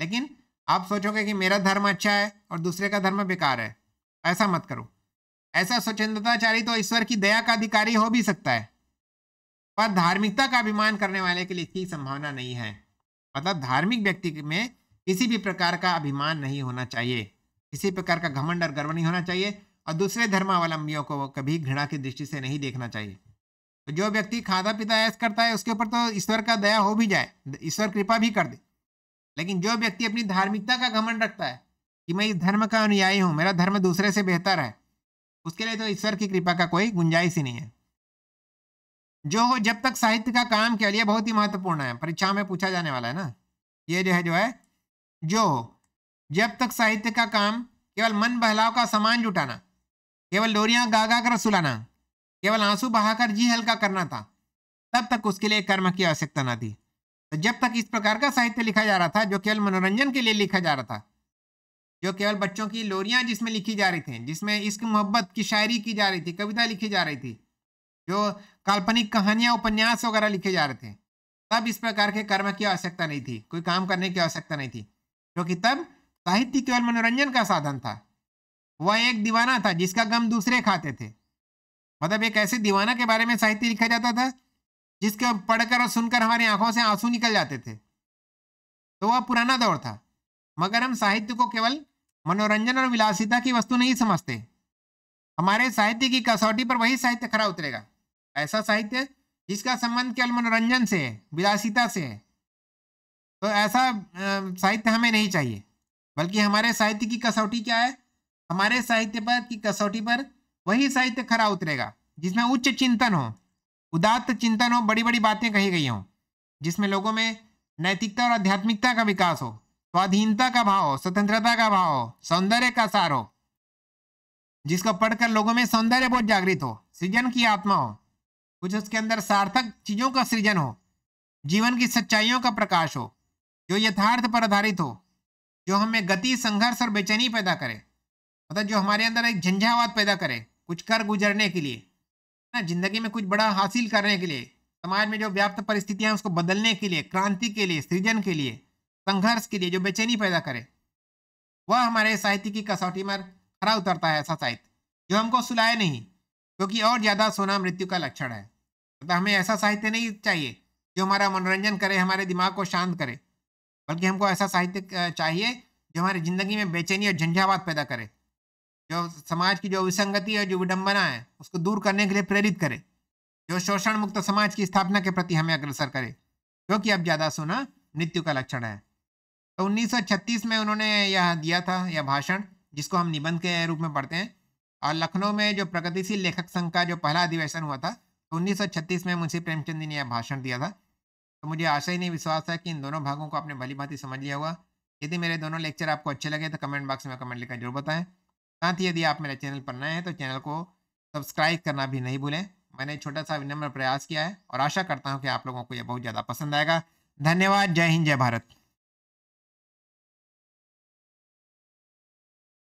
लेकिन आप सोचोगे कि मेरा धर्म अच्छा है और दूसरे का धर्म बेकार है ऐसा मत करो ऐसा स्वच्छंदताचारी तो ईश्वर की दया का अधिकारी हो भी सकता है पर धार्मिकता का अभिमान करने वाले के लिए इसकी संभावना नहीं है मतलब धार्मिक व्यक्ति में किसी भी प्रकार का अभिमान नहीं होना चाहिए किसी प्रकार का घमंड और गर्व नहीं होना चाहिए और दूसरे धर्मावलंबियों को कभी घृणा की दृष्टि से नहीं देखना चाहिए तो जो व्यक्ति खादा पीता ऐस करता है उसके ऊपर तो ईश्वर का दया हो भी जाए ईश्वर कृपा भी कर दे लेकिन जो व्यक्ति अपनी धार्मिकता का घमंड रखता है कि मैं इस धर्म का अनुयायी हूँ मेरा धर्म दूसरे से बेहतर है उसके लिए तो ईश्वर की कृपा का कोई गुंजाइश ही नहीं है जो जब तक साहित्य का काम के लिए बहुत ही महत्वपूर्ण है परीक्षा में पूछा जाने वाला है ना ये जो है जो है जो जब तक साहित्य का काम केवल मन बहलाव का सामान जुटाना केवल डोरियां गागा कर सुलाना केवल आंसू बहाकर जी हल्का करना था तब तक उसके लिए कर्म की आवश्यकता न थी तो जब तक इस प्रकार का साहित्य लिखा जा रहा था जो केवल मनोरंजन के लिए लिखा जा रहा था जो केवल बच्चों की लोरियां जिसमें लिखी जा रही थी जिसमें इश्क मोहब्बत की शायरी की जा रही थी कविता लिखी जा रही थी जो काल्पनिक कहानियां उपन्यास वगैरह लिखे जा रहे थे तब इस प्रकार के कर्म की आवश्यकता नहीं थी कोई काम करने की आवश्यकता नहीं थी क्योंकि तब साहित्य केवल मनोरंजन का साधन था वह एक दीवाना था जिसका गम दूसरे खाते थे मतलब एक ऐसे दीवाना के बारे में साहित्य लिखा जाता था जिसके पढ़कर और सुनकर हमारी आंखों से आंसू निकल जाते थे तो वह पुराना दौर था मगर हम साहित्य को केवल मनोरंजन और विलासिता की वस्तु नहीं समझते हमारे साहित्य की कसौटी पर वही साहित्य खरा उतरेगा ऐसा साहित्य जिसका संबंध केवल मनोरंजन से है विलासिता से है तो ऐसा साहित्य हमें नहीं चाहिए बल्कि हमारे साहित्य की कसौटी क्या है हमारे साहित्य पर की कसौटी पर वही साहित्य खरा उतरेगा जिसमें उच्च चिंतन हो उदात्त चिंतन हो बड़ी बड़ी बातें कही गई हों जिसमें लोगों में नैतिकता और आध्यात्मिकता का विकास हो स्वाधीनता का भाव हो स्वतंत्रता का भाव हो सौंदर्य का सार हो जिसको पढ़कर लोगों में सौंदर्य बहुत जागृत हो सृजन की आत्मा हो कुछ उसके अंदर सार्थक चीज़ों का सृजन हो जीवन की सच्चाइयों का प्रकाश हो जो यथार्थ पर आधारित हो जो हमें गति संघर्ष और बेचैनी पैदा करे मतलब जो हमारे अंदर एक झंझावात पैदा करे कुछ कर गुजरने के लिए ना जिंदगी में कुछ बड़ा हासिल करने के लिए समाज में जो व्याप्त परिस्थितियां हैं उसको बदलने के लिए क्रांति के लिए सृजन के लिए संघर्ष के लिए जो बेचैनी पैदा करे वह हमारे साहित्य की कसौटी में खरा उतरता है ऐसा साहित्य जो हमको सुलाए नहीं क्योंकि और ज़्यादा सोना मृत्यु का लक्षण है मतलब हमें ऐसा साहित्य नहीं चाहिए जो हमारा मनोरंजन करे हमारे दिमाग को शांत करे बल्कि हमको ऐसा साहित्य चाहिए जो हमारी जिंदगी में बेचैनी और झंझावात पैदा करे जो समाज की जो विसंगति है जो विडंबना है उसको दूर करने के लिए प्रेरित करे जो शोषण मुक्त समाज की स्थापना के प्रति हमें अग्रसर करे क्योंकि अब ज़्यादा सोना मृत्यु का लक्षण है तो 1936 में उन्होंने यह दिया था यह भाषण जिसको हम निबंध के रूप में पढ़ते हैं और लखनऊ में जो प्रगतिशील लेखक संघ का जो पहला अधिवेशन हुआ था तो उन्नीस में मुंशी प्रेमचंद जी ने यह भाषण दिया था तो मुझे आशा ही नहीं विश्वास है कि इन दोनों भागों को आपने भली भांति समझ लिया होगा यदि मेरे दोनों लेक्चर आपको अच्छे लगे तो कमेंट बॉक्स में कमेंट लिखकर जरूर बताएं साथ ही यदि आप मेरे चैनल पर नए हैं तो चैनल को सब्सक्राइब करना भी नहीं भूलें मैंने छोटा सा विनम्र प्रयास किया है और आशा करता हूँ कि आप लोगों को यह बहुत ज़्यादा पसंद आएगा धन्यवाद जय हिंद जय भारत